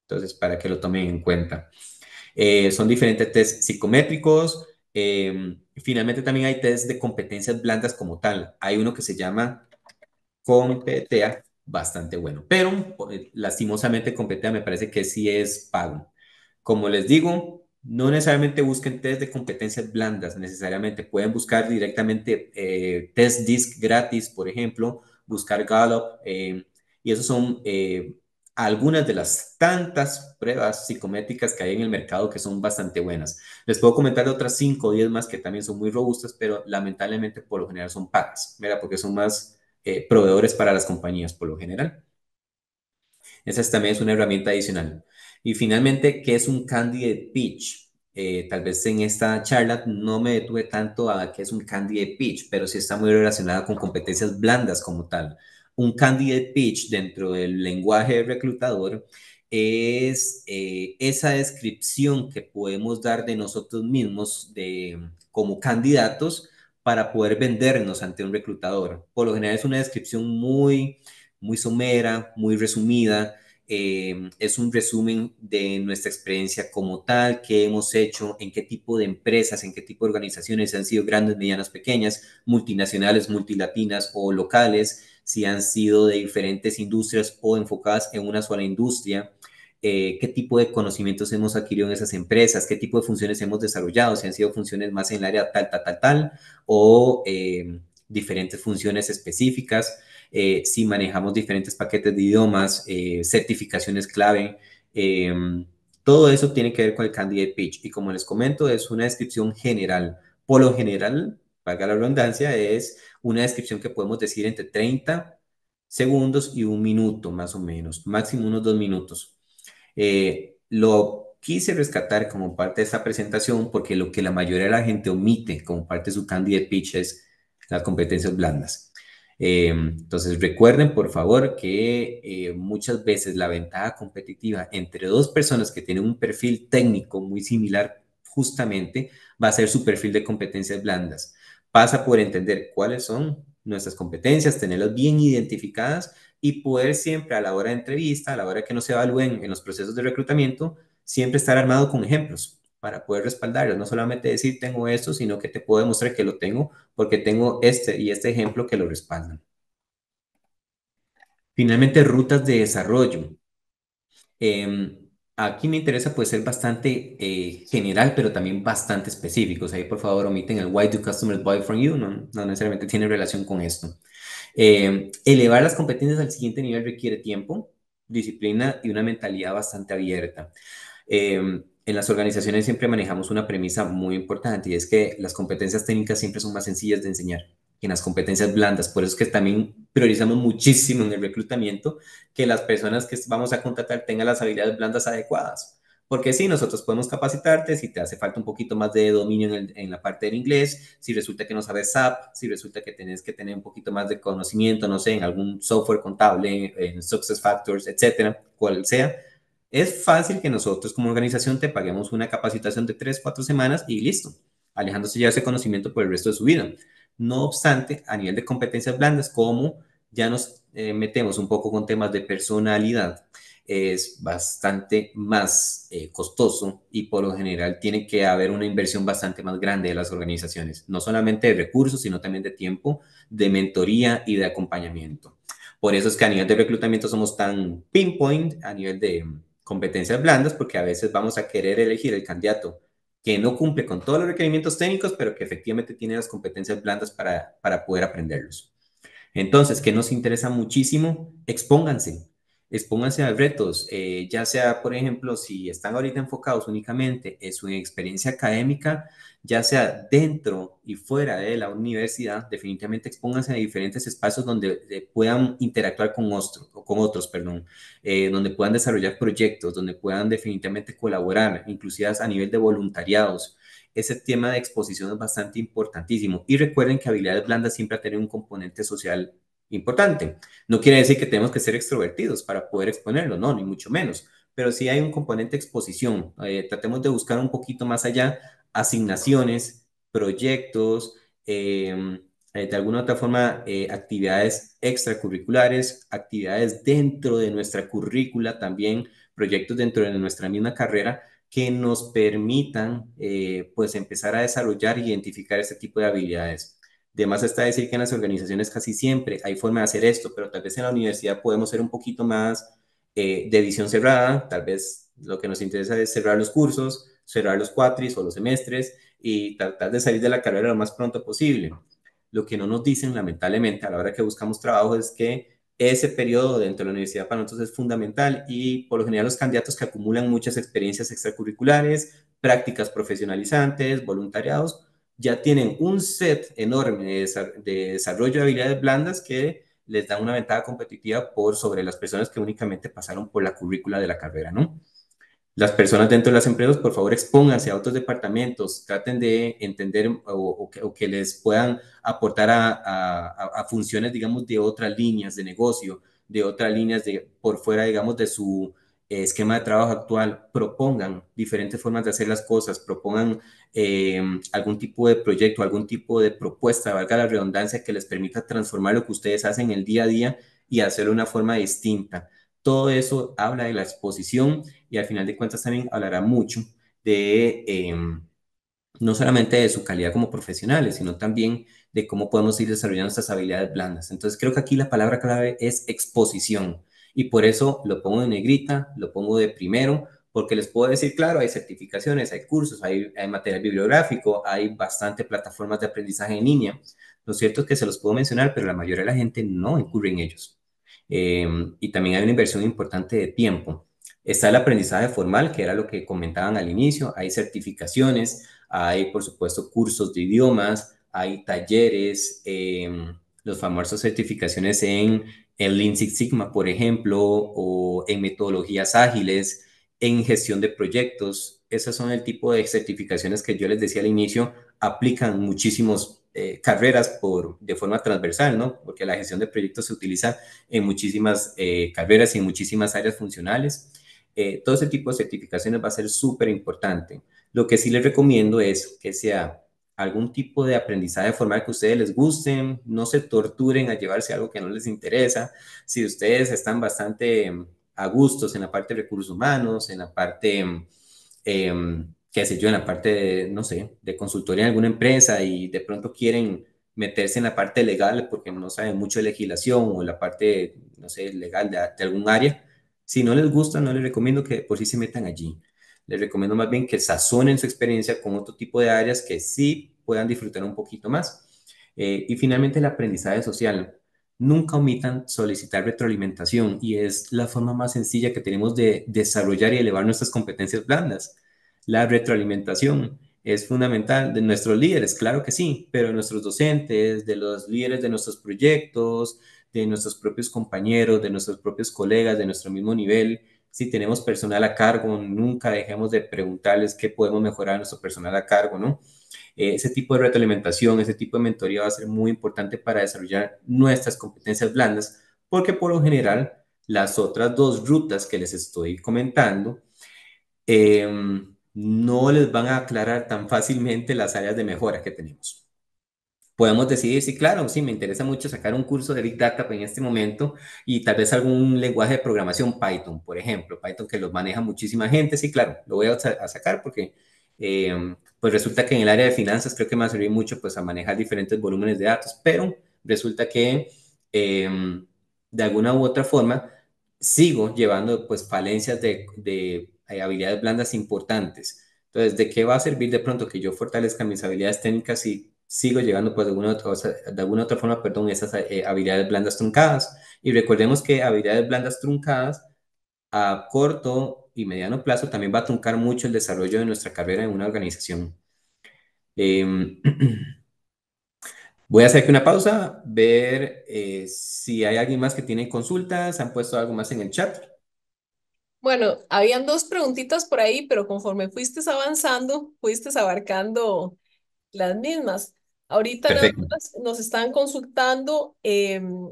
Entonces, para que lo tomen en cuenta. Eh, son diferentes test psicométricos, Em, finalmente también hay test de competencias blandas como tal. Hay uno que se llama Competea, bastante bueno, pero eh, lastimosamente Competea me parece que sí es pago. Como les digo, no necesariamente busquen test de competencias blandas, necesariamente pueden buscar directamente eh, test disc gratis, por ejemplo, buscar Gallup, em, y esos son eh, algunas de las tantas pruebas psicométricas que hay en el mercado que son bastante buenas. Les puedo comentar de otras 5 o 10 más que también son muy robustas, pero lamentablemente por lo general son pagas, Mira, Porque son más eh, proveedores para las compañías por lo general. Esa también es una herramienta adicional. Y finalmente, ¿qué es un candidate pitch? Eh, tal vez en esta charla no me detuve tanto a qué es un candidate pitch, pero sí está muy relacionada con competencias blandas como tal un candidate pitch dentro del lenguaje reclutador es eh, esa descripción que podemos dar de nosotros mismos como candidatos para poder vendernos ante un reclutador. Por lo general es una descripción muy, muy somera, muy resumida. Em, es un resumen de nuestra experiencia como tal, qué hemos hecho, en qué tipo de empresas, en qué tipo de organizaciones han sido grandes, medianas, pequeñas, multinacionales, multilatinas o locales si han sido de diferentes industrias o enfocadas en una sola industria, eh, qué tipo de conocimientos hemos adquirido en esas empresas, qué tipo de funciones hemos desarrollado, si han sido funciones más en el área tal, tal, tal, tal, o em, diferentes funciones específicas, eh, si manejamos diferentes paquetes de idiomas, eh, certificaciones clave. Em, todo eso tiene que ver con el candidate pitch y como les comento es una descripción general. Por lo general, valga la redundancia, es una descripción que podemos decir entre 30 segundos y un minuto más o menos, máximo unos dos minutos. Eh, lo quise rescatar como parte de esta presentación porque lo que la mayoría de la gente omite como parte de su candidate pitch es las competencias blandas. Eh, entonces recuerden por favor que eh, muchas veces la ventaja competitiva entre dos personas que tienen un perfil técnico muy similar justamente va a ser su perfil de competencias blandas pasa por entender cuáles son nuestras competencias, tenerlas bien identificadas y poder siempre a la hora de entrevista, a la hora que nos evalúen en los procesos de reclutamiento, siempre estar armado con ejemplos para poder respaldarlos, no solamente decir tengo esto, sino que te puedo demostrar que lo tengo porque tengo este y este ejemplo que lo respaldan. Finalmente, rutas de desarrollo. Em, Aquí me interesa pues ser bastante eh, general, pero también bastante específico. Ahí por favor omiten el why do customers buy from you, no, no necesariamente tiene relación con esto. Eh, elevar las competencias al siguiente nivel requiere tiempo, disciplina y una mentalidad bastante abierta. Eh, en las organizaciones siempre manejamos una premisa muy importante y es que las competencias técnicas siempre son más sencillas de enseñar en las competencias blandas. Por eso es que también priorizamos muchísimo en el reclutamiento que las personas que vamos a contratar tengan las habilidades blandas adecuadas. Porque sí, nosotros podemos capacitarte si te hace falta un poquito más de dominio en, la parte del inglés, si resulta que no sabes SAP, si resulta que tenés que tener un poquito más de conocimiento, no sé, en algún software contable, en, Success Factors, etcétera, cual sea. Es fácil que nosotros como organización te paguemos una capacitación de tres cuatro semanas y listo, alejándose ya ese conocimiento por el resto de su vida. No obstante, a nivel de competencias blandas, como ya nos eh, metemos un poco con temas de personalidad, es bastante más eh, costoso y por lo general tiene que haber una inversión bastante más grande de las organizaciones, no solamente de recursos, sino también de tiempo, de mentoría y de acompañamiento. Por eso es que a nivel de reclutamiento somos tan pinpoint a nivel de mm, competencias blandas, porque a veces vamos a querer elegir el candidato que no cumple con todos los requerimientos técnicos, pero que efectivamente tiene las competencias blandas para, para poder aprenderlos. Entonces, que nos interesa muchísimo, expónganse, expónganse a retos, eh, ya sea, por ejemplo, si están ahorita enfocados únicamente en su experiencia académica, ya sea dentro y fuera de la universidad, definitivamente expónganse a diferentes espacios donde eh, puedan interactuar con, con otros, perdón, eh, donde puedan desarrollar proyectos, donde puedan definitivamente colaborar, inclusive a nivel de voluntariados ese tema de exposición es bastante importantísimo. Y recuerden que habilidades blandas siempre tienen un componente social importante. No quiere decir que tenemos que ser extrovertidos para poder exponerlo, no, ni mucho menos, pero sí hay un componente exposición. Eh, tratemos de buscar un poquito más allá asignaciones, proyectos, em, eh, de alguna u otra forma, eh, actividades extracurriculares, actividades dentro de nuestra currícula, también proyectos dentro de nuestra misma carrera que nos permitan pues empezar a desarrollar e identificar este tipo de habilidades. Además está decir que en las organizaciones casi siempre hay forma de hacer esto, pero tal vez en la universidad podemos ser un poquito más eh, de visión cerrada, tal vez lo que nos interesa es cerrar los cursos, cerrar los cuatris o los semestres y tratar de salir de la carrera lo más pronto posible. Lo que no nos dicen, lamentablemente, a la hora que buscamos trabajo es que ese periodo dentro de la universidad para nosotros es fundamental y por lo general los candidatos que acumulan muchas experiencias extracurriculares, prácticas profesionalizantes, voluntariados, ya tienen un set enorme de, desarrollo de habilidades blandas que les dan una ventaja competitiva por sobre las personas que únicamente pasaron por la currícula de la carrera, ¿no? Las personas dentro de las empresas, por favor, expónganse a otros departamentos, traten de entender o, que, les puedan aportar a, funciones, digamos, de otras líneas de negocio, de otras líneas de, por fuera, digamos, de su, esquema de trabajo actual propongan diferentes formas de hacer las cosas, propongan eh, algún tipo de proyecto, algún tipo de propuesta, valga la redundancia, que les permita transformar lo que ustedes hacen el día a día y hacerlo de una forma distinta. Todo eso habla de la exposición y al final de cuentas también hablará mucho de... Em, no solamente de su calidad como profesionales, sino también de cómo podemos ir desarrollando nuestras habilidades blandas. Entonces, creo que aquí la palabra clave es exposición. Y por eso lo pongo de negrita, lo pongo de primero, porque les puedo decir, claro, hay certificaciones, hay cursos, hay, material bibliográfico, hay bastante plataformas de aprendizaje en línea. Lo cierto es que se los puedo mencionar, pero la mayoría de la gente no incurre en ellos. Em, y también hay una inversión importante de tiempo. Está el aprendizaje formal, que era lo que comentaban al inicio. Hay certificaciones, hay, por supuesto, cursos de idiomas, hay talleres, em, los famosos certificaciones en en Lean Sigma, por ejemplo, o en metodologías ágiles, en gestión de proyectos. Esas son el tipo de certificaciones que yo les decía al inicio, aplican muchísimas eh, carreras por, de forma transversal, ¿no? Porque la gestión de proyectos se utiliza en muchísimas eh, carreras y en muchísimas áreas funcionales. Eh, todo ese tipo de certificaciones va a ser súper importante. Lo que sí les recomiendo es que sea algún tipo de aprendizaje formal que a ustedes les gusten, no se torturen a llevarse algo que no les interesa, si ustedes están bastante em, a gustos en la parte de recursos humanos, en la parte, em, em, qué sé yo, en la parte, no sé, de consultoría en alguna empresa y de pronto quieren meterse en la parte legal porque no saben mucho de legislación o la parte, no sé, legal de, de algún área, si no les gusta, no les recomiendo que por sí se metan allí les recomiendo más bien que sazonen su experiencia con otro tipo de áreas que sí puedan disfrutar un poquito más. Eh, y finalmente el aprendizaje social. Nunca omitan solicitar retroalimentación y es la forma más sencilla que tenemos de desarrollar y elevar nuestras competencias blandas. La retroalimentación es fundamental de nuestros líderes, claro que sí, pero de nuestros docentes, de los líderes de nuestros proyectos, de nuestros propios compañeros, de nuestros propios colegas, de nuestro mismo nivel si tenemos personal a cargo, nunca dejemos de preguntarles qué podemos mejorar a nuestro personal a cargo, ¿no? Eh, ese tipo de retroalimentación, ese tipo de mentoría va a ser muy importante para desarrollar nuestras competencias blandas, porque por lo general las otras dos rutas que les estoy comentando em, no les van a aclarar tan fácilmente las áreas de mejora que tenemos podemos decidir sí, claro, sí, me interesa mucho sacar un curso de Big Data en este momento y tal vez algún lenguaje de programación, Python, por ejemplo, Python que lo maneja muchísima gente, sí, claro, lo voy a, sacar porque em, pues resulta que en el área de finanzas creo que me va a servir mucho pues a manejar diferentes volúmenes de datos, pero resulta que em, de alguna u otra forma sigo llevando pues falencias de, de eh, habilidades blandas importantes. Entonces, ¿de qué va a servir de pronto que yo fortalezca mis habilidades técnicas y sigo llegando pues, de, alguna otra, de alguna otra forma perdón, esas eh, habilidades blandas truncadas. Y recordemos que habilidades blandas truncadas a corto y mediano plazo también va a truncar mucho el desarrollo de nuestra carrera en una organización. Em, voy a hacer aquí una pausa, ver eh, si hay alguien más que tiene consultas, han puesto algo más en el chat. Bueno, habían dos preguntitas por ahí, pero conforme fuiste avanzando, fuiste abarcando las mismas. Ahorita nos, están consultando em,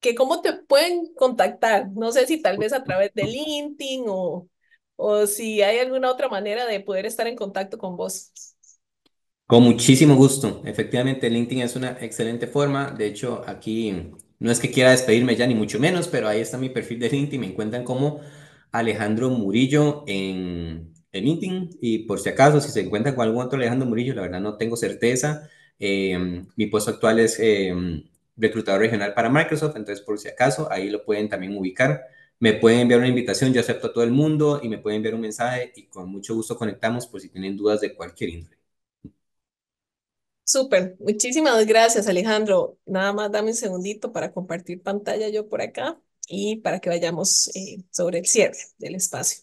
que cómo te pueden contactar. No sé si tal vez a través de LinkedIn o, o si hay alguna otra manera de poder estar en contacto con vos. Con muchísimo gusto. Efectivamente, LinkedIn es una excelente forma. De hecho, aquí no es que quiera despedirme ya, ni mucho menos, pero ahí está mi perfil de LinkedIn. Me encuentran como Alejandro Murillo en, el meeting y por si acaso, si se encuentran con algún otro Alejandro Murillo, la verdad no tengo certeza. Eh, mi puesto actual es eh, reclutador regional para Microsoft, entonces por si acaso ahí lo pueden también ubicar. Me pueden enviar una invitación, yo acepto a todo el mundo y me pueden enviar un mensaje y con mucho gusto conectamos por si tienen dudas de cualquier índole. Súper, muchísimas gracias Alejandro. Nada más dame un segundito para compartir pantalla yo por acá y para que vayamos eh, sobre el cierre del espacio.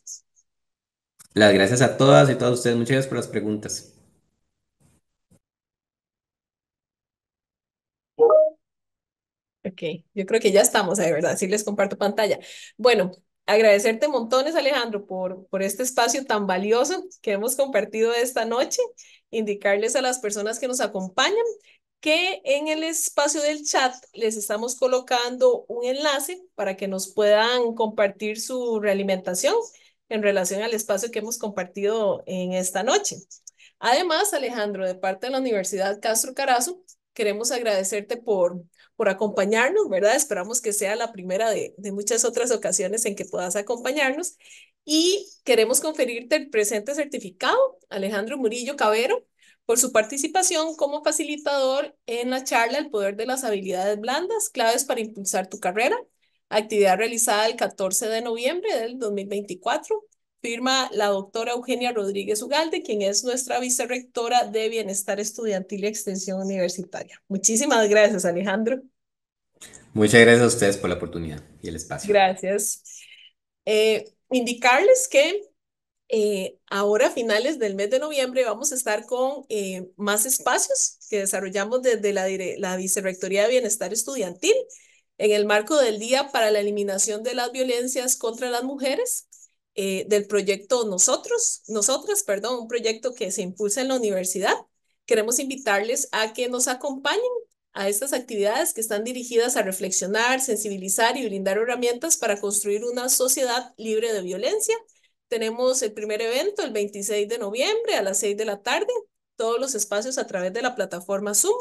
Las gracias a todas y todos ustedes. Muchas gracias por las preguntas. Ok, yo creo que ya estamos de ¿verdad? Sí les comparto pantalla. Bueno, agradecerte montones, Alejandro, por, por este espacio tan valioso que hemos compartido esta noche. Indicarles a las personas que nos acompañan que en el espacio del chat les estamos colocando un enlace para que nos puedan compartir su realimentación en relación al espacio que hemos compartido en esta noche. Además, Alejandro, de parte de la Universidad Castro Carazo, queremos agradecerte por, por acompañarnos, ¿verdad? Esperamos que sea la primera de, de muchas otras ocasiones en que puedas acompañarnos. Y queremos conferirte el presente certificado, Alejandro Murillo Cabero, por su participación como facilitador en la charla El Poder de las Habilidades Blandas, claves para impulsar tu carrera, actividad realizada el 14 de noviembre del 2024. Firma la doctora Eugenia Rodríguez Ugalde, quien es nuestra vicerrectora de Bienestar Estudiantil y Extensión Universitaria. Muchísimas gracias, Alejandro. Muchas gracias a ustedes por la oportunidad y el espacio. Gracias. Eh, indicarles que eh, ahora a finales del mes de noviembre vamos a estar con eh, más espacios que desarrollamos desde la, la Vicerrectoría de Bienestar Estudiantil en el marco del Día para la Eliminación de las Violencias contra las Mujeres, eh, del proyecto Nosotros, Nosotras, perdón, un proyecto que se impulsa en la universidad. Queremos invitarles a que nos acompañen a estas actividades que están dirigidas a reflexionar, sensibilizar y brindar herramientas para construir una sociedad libre de violencia. Tenemos el primer evento el 26 de noviembre a las 6 de la tarde, todos los espacios a través de la plataforma Zoom.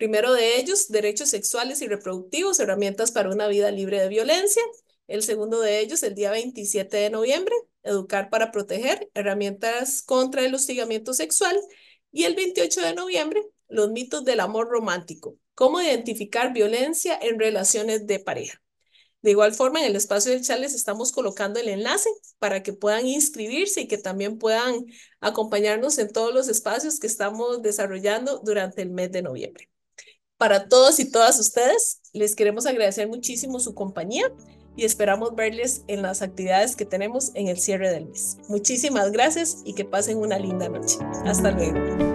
Primero de ellos, derechos sexuales y reproductivos, herramientas para una vida libre de violencia. El segundo de ellos, el día 27 de noviembre, educar para proteger, herramientas contra el hostigamiento sexual. Y el 28 de noviembre, los mitos del amor romántico, cómo identificar violencia en relaciones de pareja. De igual forma, en el espacio del chat les estamos colocando el enlace para que puedan inscribirse y que también puedan acompañarnos en todos los espacios que estamos desarrollando durante el mes de noviembre. Para todos y todas ustedes, les queremos agradecer muchísimo su compañía y esperamos verles en las actividades que tenemos en el cierre del mes. Muchísimas gracias y que pasen una linda noche. Hasta luego.